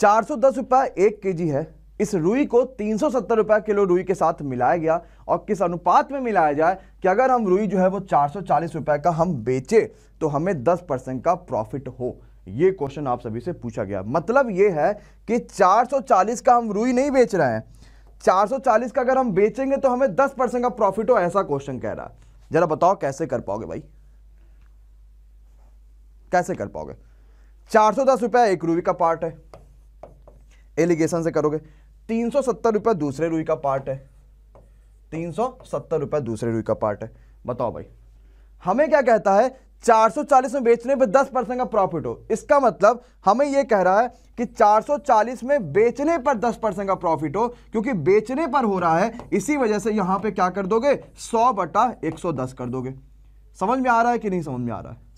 चार सौ दस रुपया एक के जी है इस रुई को तीन सौ सत्तर रुपया किलो रुई के साथ मिलाया गया और किस अनुपात में मिलाया जाए कि अगर हम रुई जो है वो चार सौ चालीस रुपये का हम बेचे तो हमें दस परसेंट का प्रॉफिट हो ये क्वेश्चन आप सभी से पूछा गया मतलब ये है कि 440 का हम रुई नहीं बेच रहे हैं 440 का अगर हम बेचेंगे तो हमें 10 परसेंट का प्रॉफिट हो ऐसा क्वेश्चन कह रहा है जरा बताओ कैसे कर पाओगे भाई कैसे कर पाओगे चार सौ दस रुपया एक रूई का पार्ट है एलिगेशन से करोगे तीन सौ सत्तर रुपया दूसरे रूई का पार्ट है तीन सौ सत्तर रुपया दूसरे रूई का पार्ट है बताओ भाई हमें क्या कहता है चार सौ चालीस में बेचने पर दस परसेंट का प्रॉफिट हो इसका मतलब हमें यह कह रहा है कि चार सौ चालीस में बेचने पर दस परसेंट का प्रॉफिट हो क्योंकि बेचने पर हो रहा है इसी वजह से यहां पे क्या कर दोगे सौ बटा एक सौ दस कर दोगे समझ में आ रहा है कि नहीं समझ में आ रहा है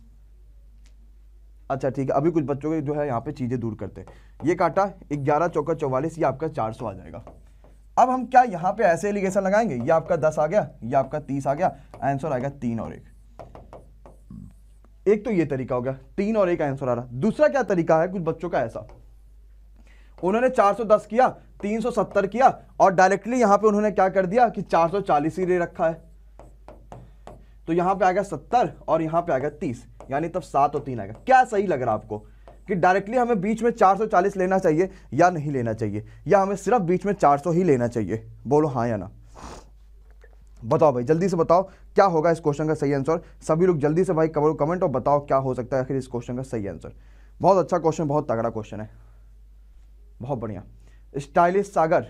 अच्छा ठीक है अभी कुछ बच्चों के जो है यहाँ पे चीज़ें दूर करते हैं ये काटा ग्यारह चौका चौवालीस ये आपका चार सौ आ जाएगा अब हम क्या यहाँ पे ऐसे एलिगेशन लगाएंगे ये आपका दस आ गया ये आपका तीस आ गया आंसर आएगा तीन और एक एक तो ये तरीका हो गया तीन और एक आंसर आ रहा दूसरा क्या तरीका है कुछ बच्चों का ऐसा उन्होंने दस किया सत्तर किया और डायरेक्टली यहां पर उन्होंने क्या कर दिया कि चालीस ही ले रखा है तो यहां पर आ गया सत्तर और यहां पर आ गया तीस यानी तब सात और तीन आएगा क्या सही लग रहा है आपको कि डायरेक्टली हमें बीच में 440 लेना चाहिए या नहीं लेना चाहिए या हमें सिर्फ बीच में 400 ही लेना चाहिए बोलो हाँ या ना बताओ भाई जल्दी से बताओ क्या होगा इस क्वेश्चन का सही आंसर सभी लोग जल्दी से भाई करो कमेंट और बताओ क्या हो सकता है आखिर इस क्वेश्चन का सही आंसर बहुत अच्छा क्वेश्चन बहुत तगड़ा क्वेश्चन है बहुत बढ़िया स्टाइलिश सागर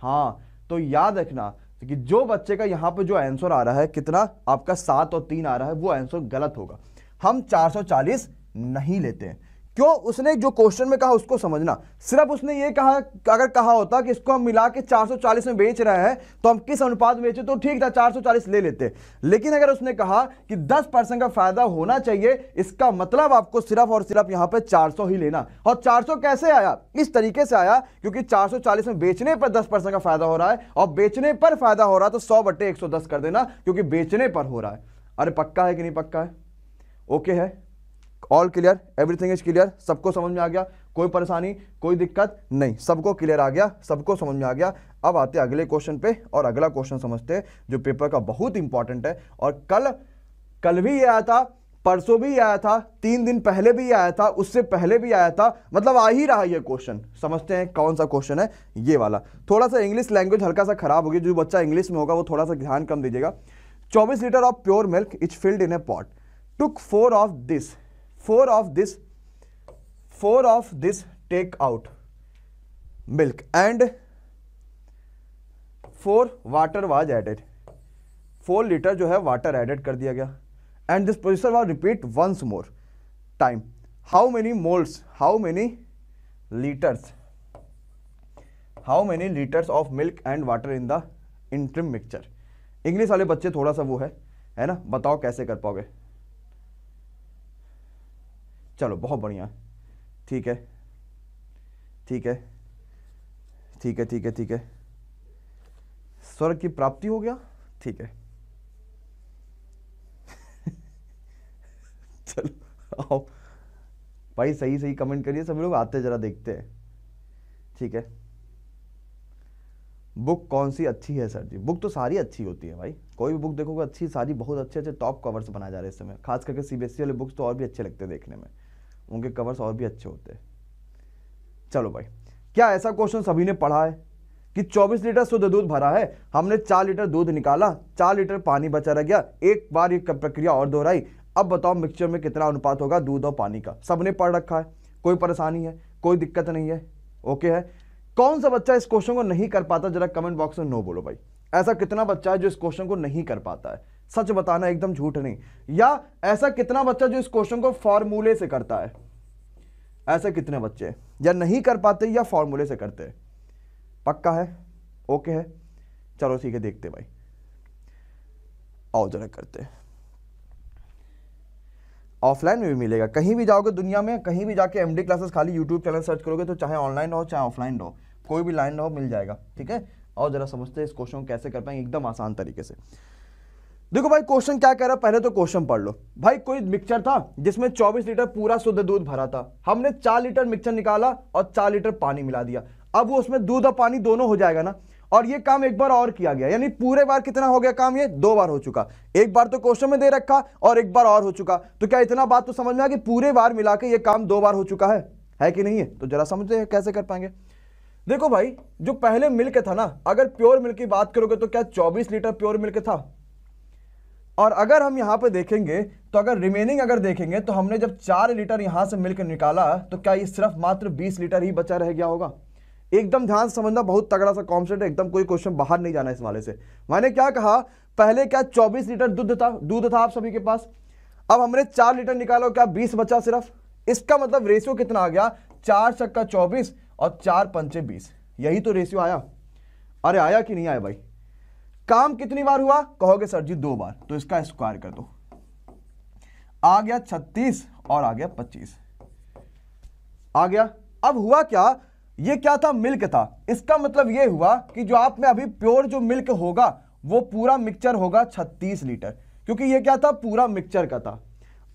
हाँ तो याद रखना कि जो बच्चे का यहाँ पर जो आंसर आ रहा है कितना आपका सात और तीन आ रहा है वो आंसर गलत होगा हम 440 नहीं लेते हैं क्यों उसने जो क्वेश्चन में कहा उसको समझना सिर्फ उसने ये कहा अगर कहा होता कि इसको हम मिला के 440 में बेच रहे हैं तो हम किस अनुपात में बेचे तो ठीक था 440 ले लेते लेकिन अगर उसने कहा कि 10 परसेंट का फायदा होना चाहिए इसका मतलब आपको सिर्फ और सिर्फ यहां पर 400 ही लेना और 400 कैसे आया इस तरीके से आया क्योंकि चालीस में बेचने पर दस का फायदा हो रहा है और बेचने पर फायदा हो रहा है तो सौ बटे कर देना क्योंकि बेचने पर हो रहा है अरे पक्का है कि नहीं पक्का है ओके है all clear everything is clear सबको समझ में आ गया कोई परेशानी कोई दिक्कत नहीं सबको क्लियर आ गया सबको समझ में आ गया अब आते अगले क्वेश्चन पे और अगला क्वेश्चन समझते हैं जो पेपर का बहुत इंपॉर्टेंट है और कल कल भी ये आया था परसों भी आया था तीन दिन पहले भी आया था उससे पहले भी आया था मतलब आ ही रहा ये क्वेश्चन समझते हैं कौन सा क्वेश्चन है ये वाला थोड़ा सा इंग्लिश लैंग्वेज हल्का सा खराब होगी जो बच्चा इंग्लिश में होगा वो थोड़ा सा ध्यान कम दीजिएगा 24 litre of pure milk is filled in a pot took four of this four of this four of this take out milk and four water was added four litre जो है वाटर एडेड कर दिया गया and this processor was repeat once more time how many moulds how many litres how many litres of milk and water in the interim mixture English वाले बच्चे थोड़ा सा वो है है ना बताओ कैसे कर पाओगे चलो बहुत बढ़िया ठीक है ठीक है ठीक है ठीक है ठीक है स्वर्ग की प्राप्ति हो गया ठीक है चलो आओ भाई सही सही कमेंट करिए सभी लोग आते ज़रा देखते हैं ठीक है बुक कौन सी अच्छी है सर जी बुक तो सारी अच्छी होती है भाई कोई भी बुक देखोगे अच्छी सारी बहुत अच्छे अच्छे टॉप कवर्स बनाए जा रहे हैं इस समय खास करके सीबीएसई वाले बुक्स तो और भी अच्छे लगते हैं देखने में उनके कवर्स और भी अच्छे होते हैं चलो भाई क्या ऐसा क्वेश्चन सभी ने पढ़ा है कि 24 लीटर शुद्ध दूध भरा है हमने 4 लीटर दूध निकाला 4 लीटर पानी बचा रह गया एक बार ये प्रक्रिया और दोहराई अब बताओ मिक्सचर में कितना अनुपात होगा दूध और पानी का सबने पढ़ रखा है कोई परेशानी है कोई दिक्कत नहीं है ओके है कौन सा बच्चा इस क्वेश्चन को नहीं कर पाता जरा कमेंट बॉक्स में नो बोलो भाई ऐसा कितना बच्चा है जो इस क्वेश्चन को नहीं कर पाता है सच बताना एकदम झूठ नहीं या ऐसा कितना बच्चा जो इस क्वेश्चन को फॉर्मूले से करता है ऐसे कितने बच्चे या नहीं कर पाते या फॉर्मूले से करते हैं पक्का है ओके है चलो ठीक है देखते भाई आओ जरा करते ऑफलाइन में भी मिलेगा कहीं भी जाओगे दुनिया में कहीं भी जाके एमडी क्लासेस खाली यूट्यूब चैनल सर्च करोगे तो चाहे ऑनलाइन रहो चाहे ऑफलाइन रहो कोई भी लाइन रहो मिल जाएगा ठीक है और ज़रा समझते हैं इस क्वेश्चन को कैसे कर पाएंगे एकदम आसान तरीके से देखो भाई क्वेश्चन क्या कह रहा है पहले तो क्वेश्चन पढ़ लो भाई कोई मिक्सर था जिसमें 24 लीटर पूरा शुद्ध दूध भरा था हमने 4 लीटर मिक्सर निकाला और 4 लीटर पानी मिला दिया अब वो उसमें दूध और पानी दोनों हो जाएगा ना और ये काम एक बार और किया गया यानी पूरे बार कितना हो गया काम ये दो बार हो चुका एक बार तो क्वेश्चन में दे रखा और एक बार और हो चुका तो क्या इतना बात तो समझ में आ कि पूरे बार मिला के ये काम दो बार हो चुका है है कि नहीं है तो जरा समझते हैं कैसे कर पाएंगे देखो भाई जो पहले मिल्क था ना अगर प्योर मिल्क की बात करोगे तो क्या 24 लीटर प्योर मिल्क था और अगर हम यहाँ पे देखेंगे तो अगर रिमेनिंग अगर देखेंगे तो हमने जब चार लीटर यहाँ से मिलकर निकाला तो क्या ये सिर्फ मात्र बीस लीटर ही बचा रह गया होगा एकदम ध्यान समझना बहुत तगड़ा सा कॉन्सेप्ट है एकदम कोई क्वेश्चन बाहर नहीं जाना इस वाले से मैंने क्या कहा पहले क्या चौबीस लीटर दूध था दूध था आप सभी के पास अब हमने चार लीटर निकालो क्या बीस बचा सिर्फ इसका मतलब रेशियो कितना आ गया चार चक्का चौबीस और चार पंचे बीस यही तो रेशियो आया अरे आया कि नहीं आया भाई काम कितनी बार हुआ कहोगे सर जी दो बार तो इसका स्क्वायर कर दो आ गया छत्तीस और आ गया पच्चीस आ गया अब हुआ क्या ये क्या था मिल्क था इसका मतलब ये हुआ कि जो आप में अभी प्योर जो मिल्क होगा वो पूरा मिक्सचर होगा 36 लीटर क्योंकि ये क्या था पूरा मिक्सचर का था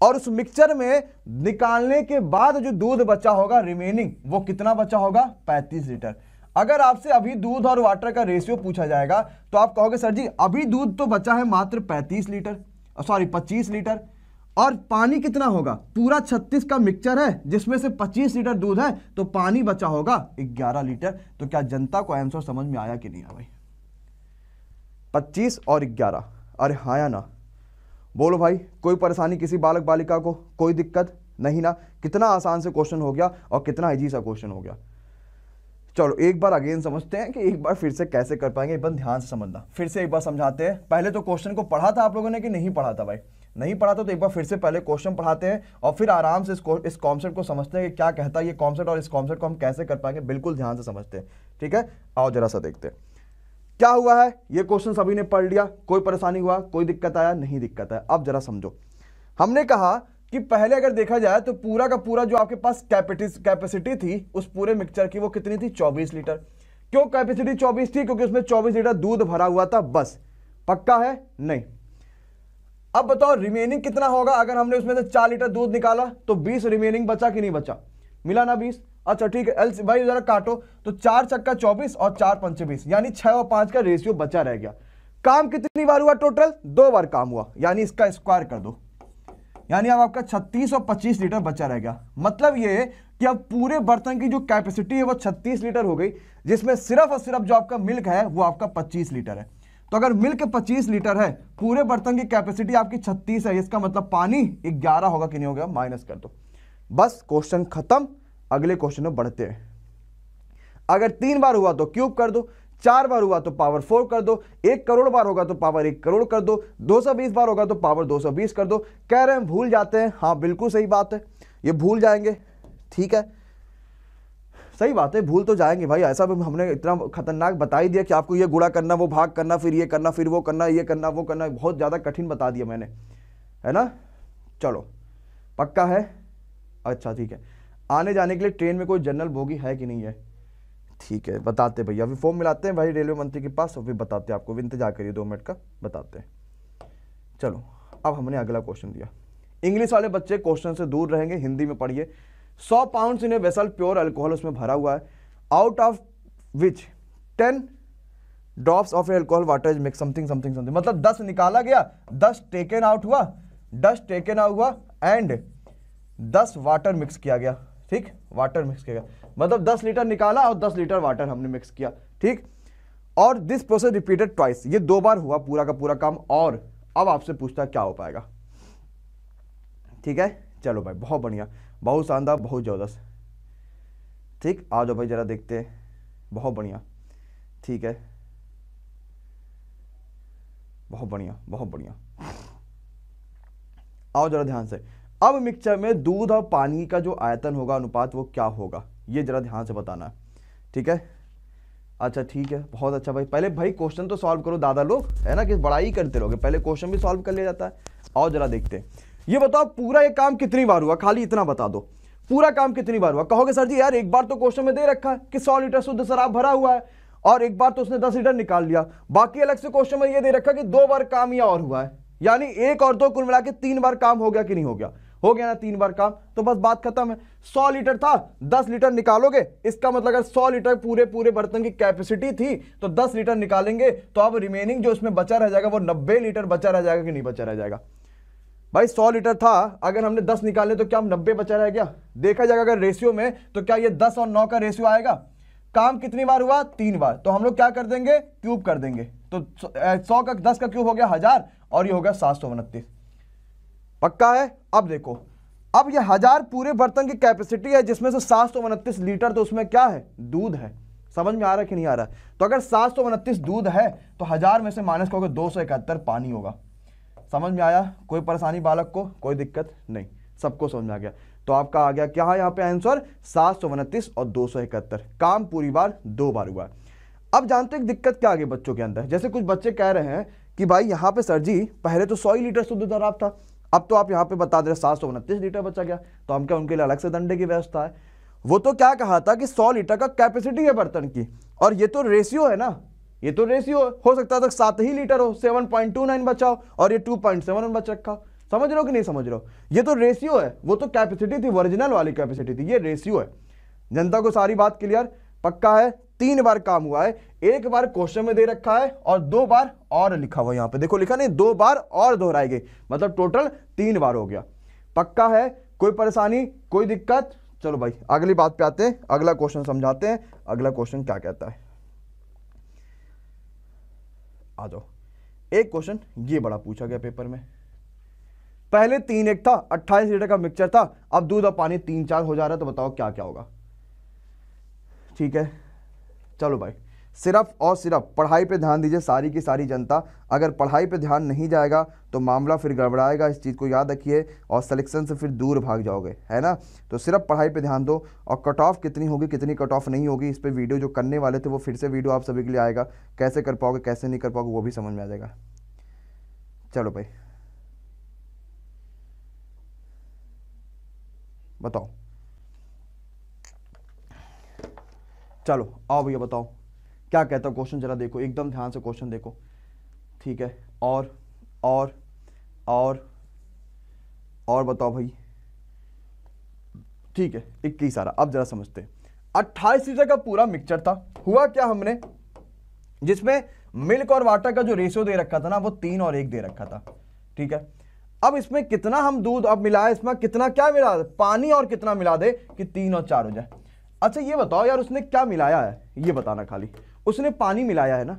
और उस मिक्सचर में निकालने के बाद जो दूध बचा होगा रिमेनिंग वो कितना बचा होगा 35 लीटर अगर आपसे अभी दूध और वाटर का रेशियो पूछा जाएगा तो आप कहोगे सर जी अभी दूध तो बचा है मात्र 35 लीटर सॉरी 25 लीटर और पानी कितना होगा पूरा 36 का मिक्सचर है जिसमें से 25 लीटर दूध है तो पानी बचा होगा 11 लीटर तो क्या जनता को आंसर समझ में आया कि नहीं आया भाई 25 और 11 अरे हाँ या ना बोलो भाई कोई परेशानी किसी बालक बालिका को कोई दिक्कत नहीं ना कितना आसान से क्वेश्चन हो गया और कितना इजी सा क्वेश्चन हो गया चलो एक बार अगेन समझते हैं कि एक बार फिर से कैसे कर पाएंगे एक बार ध्यान से समझना फिर से एक बार समझाते हैं पहले तो क्वेश्चन को पढ़ा था आप लोगों ने कि नहीं पढ़ा था भाई नहीं पढ़ा था तो एक बार फिर से पहले क्वेश्चन पढ़ाते हैं और फिर आराम से इस इस कॉन्सेप्ट को समझते हैं कि क्या कहता है ये कॉन्सेप्ट और इस कॉन्सेप्ट को हम कैसे कर पाएंगे बिल्कुल ध्यान से समझते हैं ठीक है आओ जरा सा देखते हैं क्या हुआ है ये क्वेश्चन सभी ने पढ़ लिया कोई परेशानी हुआ कोई दिक्कत आया नहीं दिक्कत आया अब जरा समझो हमने कहा कि पहले अगर देखा जाए तो पूरा का पूरा जो आपके पास कैपेसिटी थी उस पूरे मिक्सचर की वो कितनी थी 24 लीटर क्यों कैपेसिटी 24 थी क्योंकि उसमें 24 लीटर दूध भरा हुआ था बस पक्का है नहीं अब बताओ रिमेनिंग कितना होगा अगर हमने उसमें से चार लीटर दूध निकाला तो बीस रिमेनिंग बचा कि नहीं बचा मिला ना बीस अच्छा ठीक है एल्स भाई जरा काटो तो चार चक्का चौबीस और चार पंच बीस यानी छह और पांच का रेशियो बचा रह गया काम कितनी बार हुआ टोटल दो बार काम हुआ यानी इसका स्क्वायर कर दो यानी अब आपका 36 और पच्चीस लीटर बचा रहेगा मतलब ये कि अब पूरे बर्तन की जो कैपेसिटी है वो 36 लीटर हो गई जिसमें सिर्फ और सिर्फ जो आपका मिल्क है वो आपका 25 लीटर है तो अगर मिल्क 25 लीटर है पूरे बर्तन की कैपेसिटी आपकी 36 है इसका मतलब पानी 11 होगा कि नहीं होगा माइनस कर दो बस क्वेश्चन खत्म अगले क्वेश्चन में बढ़ते हैं अगर तीन बार हुआ तो क्यूब कर दो चार बार हुआ तो पावर फोर कर दो एक करोड़ बार होगा तो पावर एक करोड़ कर दो 220 बार होगा तो पावर 220 कर दो कह रहे हैं भूल जाते हैं हाँ बिल्कुल सही बात है ये भूल जाएंगे ठीक है सही बात है भूल तो जाएंगे भाई ऐसा भी हमने इतना खतरनाक बता ही दिया कि आपको ये गुड़ा करना वो भाग करना फिर ये करना फिर वो करना ये करना वो करना बहुत ज़्यादा कठिन बता दिया मैंने है ना चलो पक्का है अच्छा ठीक है आने जाने के लिए ट्रेन में कोई जनरल बोगी है कि नहीं है ठीक है बताते भैया अभी फॉर्म मिलाते हैं भाई रेलवे मंत्री के पास और फिर बताते हैं आपको इंतजार करिए दो मिनट का बताते हैं चलो अब हमने अगला क्वेश्चन दिया इंग्लिश वाले बच्चे क्वेश्चन से दूर रहेंगे हिंदी में पढ़िए सौ पाउंड इन्हें वेसल प्योर अल्कोहल उसमें भरा हुआ है out of which ten drops of alcohol water is mix something something something मतलब दस निकाला गया दस टेकन आउट हुआ दस टेकन आउट हुआ एंड दस वाटर मिक्स किया गया ठीक वाटर मिक्स किया मतलब 10 लीटर निकाला और 10 लीटर वाटर हमने मिक्स किया ठीक और दिस प्रोसेस रिपीटेड ट्वाइस ये दो बार हुआ पूरा का पूरा काम और अब आपसे पूछता क्या हो पाएगा ठीक है चलो भाई बहुत बढ़िया बहुत शानदार बहुत ज़बरदस्त ठीक आ जाओ भाई ज़रा देखते हैं बहुत बढ़िया ठीक है बहुत बढ़िया बहुत बढ़िया आओ जरा ध्यान से अब मिक्सचर में दूध और पानी का जो आयतन होगा अनुपात वो क्या होगा ये जरा ध्यान से बताना ठीक है अच्छा ठीक है बहुत अच्छा भाई पहले भाई क्वेश्चन तो सॉल्व करो दादा लोग है ना कि बड़ा ही करते रहोगे पहले क्वेश्चन भी सॉल्व कर लिया जाता है और जरा देखते हैं ये बताओ पूरा ये काम कितनी बार हुआ खाली इतना बता दो पूरा काम कितनी बार हुआ कहोगे सर जी यार एक बार तो क्वेश्चन में दे रखा है कि सौ लीटर शुद्ध शराब भरा हुआ है और एक बार तो उसने दस लीटर निकाल लिया बाकी अलग से क्वेश्चन में ये दे रखा कि दो बार काम या और हुआ है यानी एक और दो कुल मिला के तीन बार काम हो गया कि नहीं हो गया हो गया ना तीन बार काम तो बस बात खत्म है सौ लीटर था दस लीटर निकालोगे इसका मतलब अगर सौ लीटर पूरे पूरे बर्तन की कैपेसिटी थी तो दस लीटर निकालेंगे तो अब रिमेनिंग जो उसमें बचा रह जाएगा वो नब्बे लीटर बचा रह जाएगा कि नहीं बचा रह जाएगा भाई सौ लीटर था अगर हमने दस निकाले तो क्या हम नब्बे बचा रह गया देखा जाएगा अगर रेशियो में तो क्या ये दस और नौ का रेशियो आएगा काम कितनी बार हुआ तीन बार तो हम लोग क्या कर देंगे क्यूब कर देंगे तो सौ का दस का क्यूब हो गया हजार और ये हो गया सात सौ उनतीस पक्का है अब देखो अब ये हजार पूरे बर्तन की कैपेसिटी है जिसमें से सात सौ उनतीस लीटर तो उसमें क्या है दूध है समझ में आ रहा है कि नहीं आ रहा तो अगर सात सौ उनतीस दूध है तो हजार में से माइनस करोगे दो सौ इकहत्तर पानी होगा समझ में आया कोई परेशानी बालक को कोई दिक्कत नहीं सबको समझ में आ गया तो आपका आ गया क्या है यहाँ पे आंसर सात सौ उनतीस और दो सौ इकहत्तर काम पूरी बार दो बार हुआ अब जानते हैं दिक्कत क्या आ गई बच्चों के अंदर जैसे कुछ बच्चे कह रहे हैं कि भाई यहाँ पे सर जी पहले तो सौ ही लीटर शुद्ध दराब था अब तो आप यहाँ पे बता दे रहे सात सौ उनतीस लीटर बचा गया तो हम क्या उनके लिए अलग से दंडे की व्यवस्था है वो तो क्या कहा था कि सौ लीटर का कैपेसिटी है बर्तन की और ये तो रेशियो है ना ये तो रेशियो हो सकता था सात ही लीटर हो सेवन पॉइंट टू नाइन बचाओ और ये टू पॉइंट सेवन बच रखा समझ रहे हो कि नहीं समझ रहे हो ये तो रेशियो है वो तो कैपेसिटी थी ओरिजिनल वाली कैपेसिटी थी ये रेशियो है जनता को सारी बात क्लियर पक्का है तीन बार काम हुआ है एक बार क्वेश्चन में दे रखा है और दो बार और लिखा हुआ यहां पे देखो लिखा नहीं दो बार और दोहराई गई मतलब टोटल तीन बार हो गया पक्का है कोई परेशानी कोई दिक्कत चलो भाई अगली बात पे आते हैं अगला क्वेश्चन समझाते हैं अगला क्वेश्चन क्या कहता है आ जाओ एक क्वेश्चन ये बड़ा पूछा गया पेपर में पहले तीन एक था अट्ठाईस लीटर का मिक्सचर था अब दूध और पानी तीन चार हो जा रहा है तो बताओ क्या क्या होगा ठीक है चलो भाई सिर्फ और सिर्फ पढ़ाई पे ध्यान दीजिए सारी की सारी जनता अगर पढ़ाई पे ध्यान नहीं जाएगा तो मामला फिर गड़बड़ाएगा इस चीज़ को याद रखिए और सिलेक्शन से फिर दूर भाग जाओगे है ना तो सिर्फ पढ़ाई पे ध्यान दो और कट ऑफ कितनी होगी कितनी कट ऑफ नहीं होगी इस पर वीडियो जो करने वाले थे वो फिर से वीडियो आप सभी के लिए आएगा कैसे कर पाओगे कैसे नहीं कर पाओगे वो भी समझ में आ जाएगा चलो भाई बताओ चलो आओ भैया बताओ क्या कहता है क्वेश्चन जरा देखो एकदम ध्यान से क्वेश्चन देखो ठीक है और और और और बताओ भाई ठीक है इक्कीस आ रहा अब जरा समझते हैं अट्ठाईस लीटर का पूरा मिक्सचर था हुआ क्या हमने जिसमें मिल्क और वाटर का जो रेशियो दे रखा था ना वो तीन और एक दे रखा था ठीक है अब इसमें कितना हम दूध अब मिलाए इसमें कितना क्या मिला दे? पानी और कितना मिला दे कि तीन और चार हो जाए अच्छा ये बताओ यार उसने क्या मिलाया है ये बताना खाली उसने पानी मिलाया है ना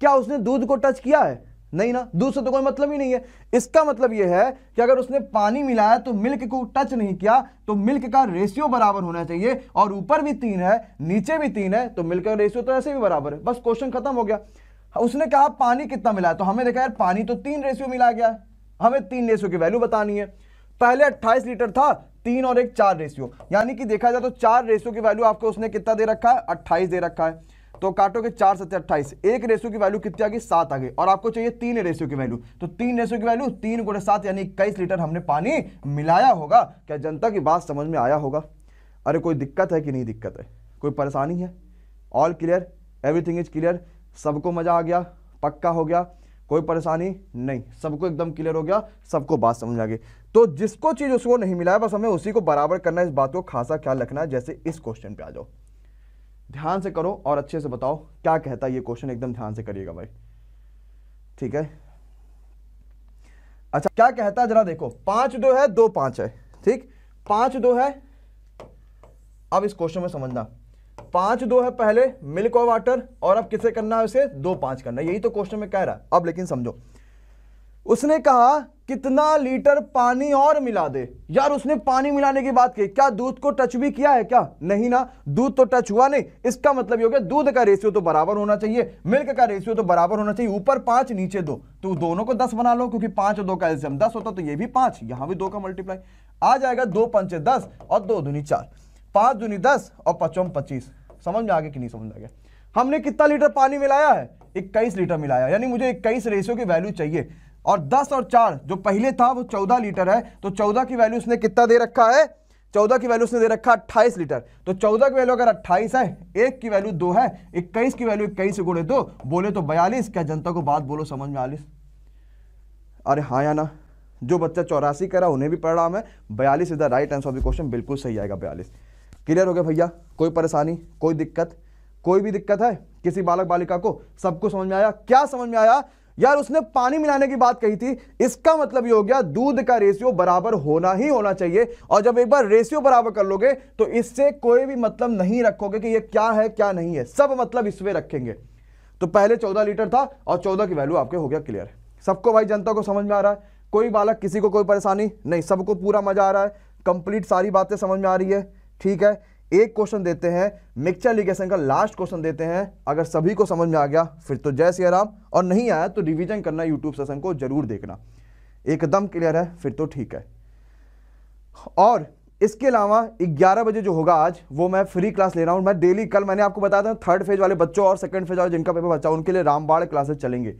क्या उसने दूध को टच किया है नहीं ना दूध से तो कोई मतलब ही नहीं है इसका मतलब यह है कि अगर उसने पानी मिलाया तो मिल्क को टच नहीं किया तो मिल्क का रेशियो बराबर होना चाहिए और ऊपर भी तीन है नीचे भी तीन है तो मिल्क का रेशियो तो ऐसे भी बराबर है बस क्वेश्चन खत्म हो गया उसने कहा पानी कितना मिलाया तो हमें देखा यार पानी तो तीन रेशियो मिला गया है हमें तीन रेशियो की वैल्यू बतानी है पहले अट्ठाईस लीटर था तीन और एक चार रेशियो यानी कि देखा जाए तो चार रेशियो की वैल्यू आपको उसने कितना दे रखा है अट्ठाईस दे रखा है तो काटो के चार सत्तर अट्ठाईस एक रेशियो की वैल्यू कितनी आ गई सात आ गई और आपको चाहिए तीन रेशियो की वैल्यू तो तीन रेशियो की वैल्यू तीन गुणे सात यानी इक्कीस लीटर हमने पानी मिलाया होगा क्या जनता की बात समझ में आया होगा अरे कोई दिक्कत है कि नहीं दिक्कत है कोई परेशानी है all clear everything is clear सबको मज़ा आ गया पक्का हो गया कोई परेशानी नहीं सबको एकदम क्लियर हो गया सबको बात समझ आ गई तो जिसको चीज़ उसको नहीं मिला है बस हमें उसी को बराबर करना है इस बात को खासा ख्याल रखना है जैसे इस क्वेश्चन पे आ जाओ ध्यान से करो और अच्छे से बताओ क्या कहता है ये क्वेश्चन एकदम ध्यान से करिएगा भाई ठीक है अच्छा क्या कहता है जरा देखो पांच दो है दो पांच है ठीक पांच दो है अब इस क्वेश्चन में समझना पांच दो है पहले मिल्क और वाटर और अब किसे करना है उसे दो पांच करना यही तो क्वेश्चन में कह रहा है अब लेकिन समझो उसने कहा कितना लीटर पानी और मिला दे यार उसने पानी मिलाने की बात की क्या दूध को टच भी किया है क्या नहीं ना दूध तो टच हुआ नहीं इसका मतलब ये हो गया दूध का रेशियो तो बराबर होना चाहिए मिल्क का रेशियो तो बराबर होना चाहिए ऊपर पांच नीचे दो तो दोनों को दस बना लो क्योंकि पांच दो का एल्सियम दस होता तो ये भी पांच यहां भी दो का मल्टीप्लाई आ जाएगा दो पंचे दस और दो दुनी चार पांच दुनी दस और पचम पच्चीस समझ में आगे कि नहीं समझ आ गया हमने कितना लीटर पानी मिलाया है इक्कीस लीटर मिलाया यानी मुझे इक्कीस रेशियो की वैल्यू चाहिए और 10 और 4 जो पहले था वो 14 लीटर है तो 14 की वैल्यू उसने कितना दे रखा है 14 की वैल्यू उसने दे रखा अट्ठाईस लीटर तो 14 की वैल्यू अगर 28 है एक की वैल्यू दो है इक्कीस की वैल्यू इक्कीस गुड़े दो बोले तो बयालीस क्या जनता को बात बोलो समझ में आलिस अरे हाँ या ना जो बच्चा चौरासी करा उन्हें भी परिणाम है बयालीस is the right answer of the question बिल्कुल सही आएगा बयालीस क्लियर हो गया भैया कोई परेशानी कोई दिक्कत कोई भी दिक्कत है किसी बालक बालिका को सबको समझ में आया क्या समझ में आया यार उसने पानी मिलाने की बात कही थी इसका मतलब ये हो गया दूध का रेशियो बराबर होना ही होना चाहिए और जब एक बार रेशियो बराबर कर लोगे तो इससे कोई भी मतलब नहीं रखोगे कि ये क्या है क्या नहीं है सब मतलब इसमें रखेंगे तो पहले चौदह लीटर था और चौदह की वैल्यू आपके हो गया क्लियर सबको भाई जनता को समझ में आ रहा है कोई बालक किसी को कोई परेशानी नहीं सबको पूरा मजा आ रहा है कंप्लीट सारी बातें समझ में आ रही है ठीक है एक क्वेश्चन देते हैं मिक्सचर लिगेशन का लास्ट क्वेश्चन देते हैं अगर सभी को समझ में आ गया फिर तो जय सिया राम और नहीं आया तो रिवीजन करना यूट्यूब सेशन को जरूर देखना एकदम क्लियर है फिर तो ठीक है और इसके अलावा 11 बजे जो होगा आज वो मैं फ्री क्लास ले रहा हूँ मैं डेली कल मैंने आपको बताया था थर्ड फेज वाले बच्चों और सेकंड फेज वाले जिनका पेपर बच्चा उनके लिए रामबाड़ क्लासेस चलेंगे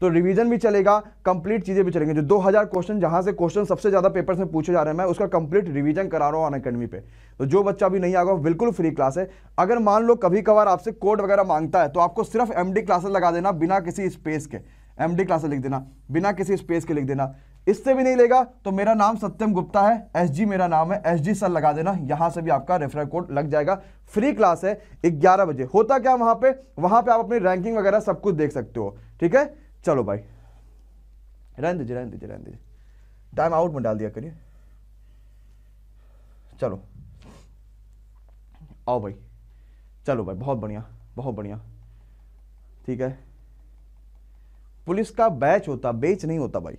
तो रिवीजन भी चलेगा कंप्लीट चीज़ें भी चलेंगी जो 2000 क्वेश्चन जहां से क्वेश्चन सबसे ज़्यादा पेपर्स में पूछे जा रहे हैं मैं उसका कंप्लीट रिवीजन करा रहा हूँ अकेडमी पे तो जो बच्चा भी नहीं आगा बिल्कुल फ्री क्लास है अगर मान लो कभी कभार आपसे कोड वगैरह मांगता है तो आपको सिर्फ एम क्लासेस लगा देना बिना किसी स्पेस के एम क्लासेस लिख देना बिना किसी स्पेस के लिख देना इससे भी नहीं लेगा तो मेरा नाम सत्यम गुप्ता है एस जी मेरा नाम है एस जी सर लगा देना यहाँ से भी आपका रेफर कोड लग जाएगा फ्री क्लास है ग्यारह बजे होता क्या वहां पे वहां पे आप अपनी रैंकिंग वगैरह सब कुछ देख सकते हो ठीक है चलो भाई रहने दीजिए रहने दीजिए रहने दीजिए टाइम आउट में डाल दिया करिए चलो आओ भाई चलो भाई बहुत बढ़िया बहुत बढ़िया ठीक है पुलिस का बैच होता बेच नहीं होता भाई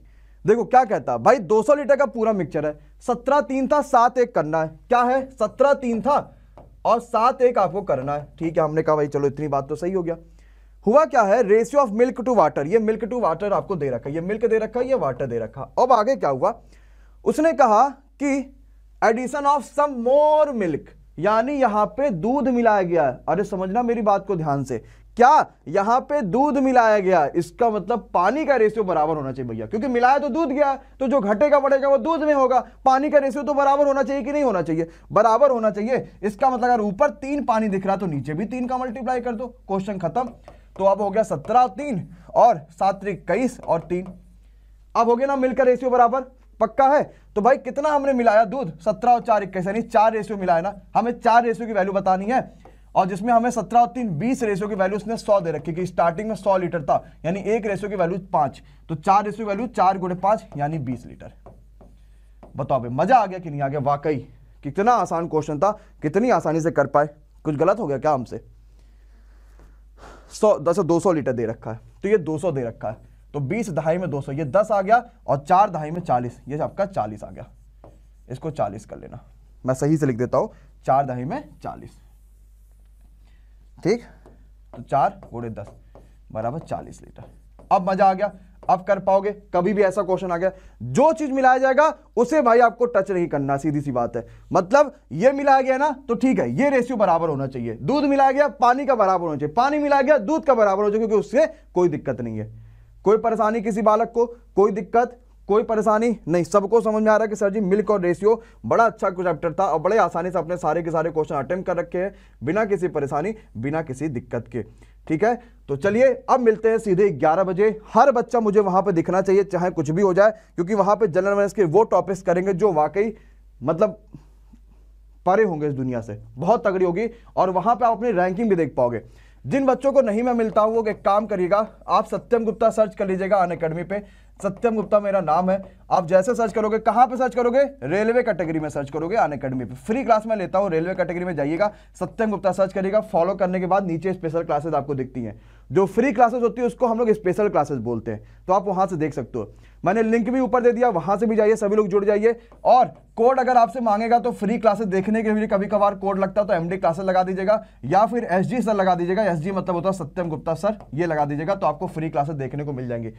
देखो क्या कहता भाई 200 लीटर का पूरा मिक्सचर है सत्रह तीन था सात एक करना है क्या है सत्रह तीन था और सात एक आपको करना है ठीक है हमने कहा भाई चलो इतनी बात तो सही हो गया हुआ क्या है ratio of milk to water ये मिल्क टू वाटर आपको दे रखा ये मिल्क दे रखा ये वाटर दे रखा अब आगे क्या हुआ उसने कहा कि addition of some more milk यानी यहां पे दूध मिलाया गया अरे समझना मेरी बात को ध्यान से क्या यहां पे दूध मिलाया गया इसका मतलब पानी का रेशियो बराबर होना चाहिए भैया क्योंकि मिलाया तो दूध गया तो जो घटेगा बढ़ेगा वो दूध में होगा पानी का रेशियो तो बराबर होना चाहिए कि नहीं होना चाहिए बराबर होना चाहिए इसका मतलब अगर ऊपर तीन पानी दिख रहा तो नीचे भी तीन का मल्टीप्लाई कर दो क्वेश्चन खत्म तो अब हो गया सत्रह और तीन और सात इक्कीस और तीन अब हो गया ना मिलकर रेशियो बराबर पक्का है तो भाई कितना हमने मिलाया दूध सत्रह और चार इक्कीस यानी चार रेशियो मिलाया ना हमें चार रेशियो की वैल्यू बतानी है और जिसमें हमें सत्रह और तीन बीस रेशियो की वैल्यू उसने सौ दे रखी कि स्टार्टिंग में सौ लीटर था यानी एक रेशियो की वैल्यू पांच तो चार रेशियो की वैल्यू चार गुड़े पांच यानी बीस लीटर बताओ भाई मजा आ गया कि नहीं आ गया वाकई कितना आसान क्वेश्चन था कितनी आसानी से कर पाए कुछ गलत हो गया क्या हमसे सौ दस दो सौ लीटर दे रखा है तो ये दो सौ दे रखा है तो बीस दहाई में दो सौ ये दस आ गया और चार दहाई में चालीस ये आपका चालीस आ गया इसको चालीस कर लेना मैं सही से लिख देता हूँ चार दहाई में चालीस ठीक तो चार पूरे दस बराबर चालीस लीटर अब मजा आ गया अब कर पाओगे कभी भी ऐसा क्वेश्चन आ गया जो चीज मिलाया जाएगा उसे भाई आपको टच नहीं करना सीधी सी बात है मतलब ये मिलाया गया ना तो ठीक है ये रेशियो बराबर होना चाहिए दूध मिलाया गया पानी का बराबर होना चाहिए पानी मिलाया गया दूध का बराबर हो चाहिए क्योंकि उससे कोई दिक्कत नहीं है कोई परेशानी किसी बालक को कोई दिक्कत कोई परेशानी नहीं सबको समझ में आ रहा है कि सर जी मिल्क और रेशियो बड़ा अच्छा चैप्टर था और बड़े आसानी से अपने सारे के सारे क्वेश्चन अटेम्प्ट कर रखे हैं बिना किसी परेशानी बिना किसी दिक्कत के ठीक है तो चलिए अब मिलते हैं सीधे 11 बजे हर बच्चा मुझे वहां पर दिखना चाहिए चाहे कुछ भी हो जाए क्योंकि वहां पर जनरल अवेयरनेस के वो टॉपिक्स करेंगे जो वाकई मतलब परे होंगे इस दुनिया से बहुत तगड़ी होगी और वहां पर आप अपनी रैंकिंग भी देख पाओगे जिन बच्चों को नहीं मैं मिलता हूँ वो एक काम करिएगा आप सत्यम गुप्ता सर्च कर लीजिएगा अन अकेडमी पे सत्यम गुप्ता मेरा नाम है आप जैसे सर्च करोगे कहां पे सर्च करोगे रेलवे कैटेगरी में सर्च करोगे अन अकेडमी पे फ्री क्लास में लेता हूँ रेलवे कैटेगरी में जाइएगा सत्यम गुप्ता सर्च करिएगा फॉलो करने के बाद नीचे स्पेशल क्लासेस आपको दिखती हैं जो फ्री क्लासेस होती है उसको हम लोग स्पेशल क्लासेस बोलते हैं तो आप वहां से देख सकते हो मैंने लिंक भी ऊपर दे दिया वहां से भी जाइए सभी लोग जुड़ जाइए और कोड अगर आपसे मांगेगा तो फ्री क्लासेस देखने के लिए कभी कभार कोड लगता है तो एमडी क्लासेस लगा दीजिएगा या फिर एसजी सर लगा दीजिएगा एसजी मतलब होता है सत्यम गुप्ता सर ये लगा दीजिएगा तो आपको फ्री क्लासेस देखने को मिल जाएंगे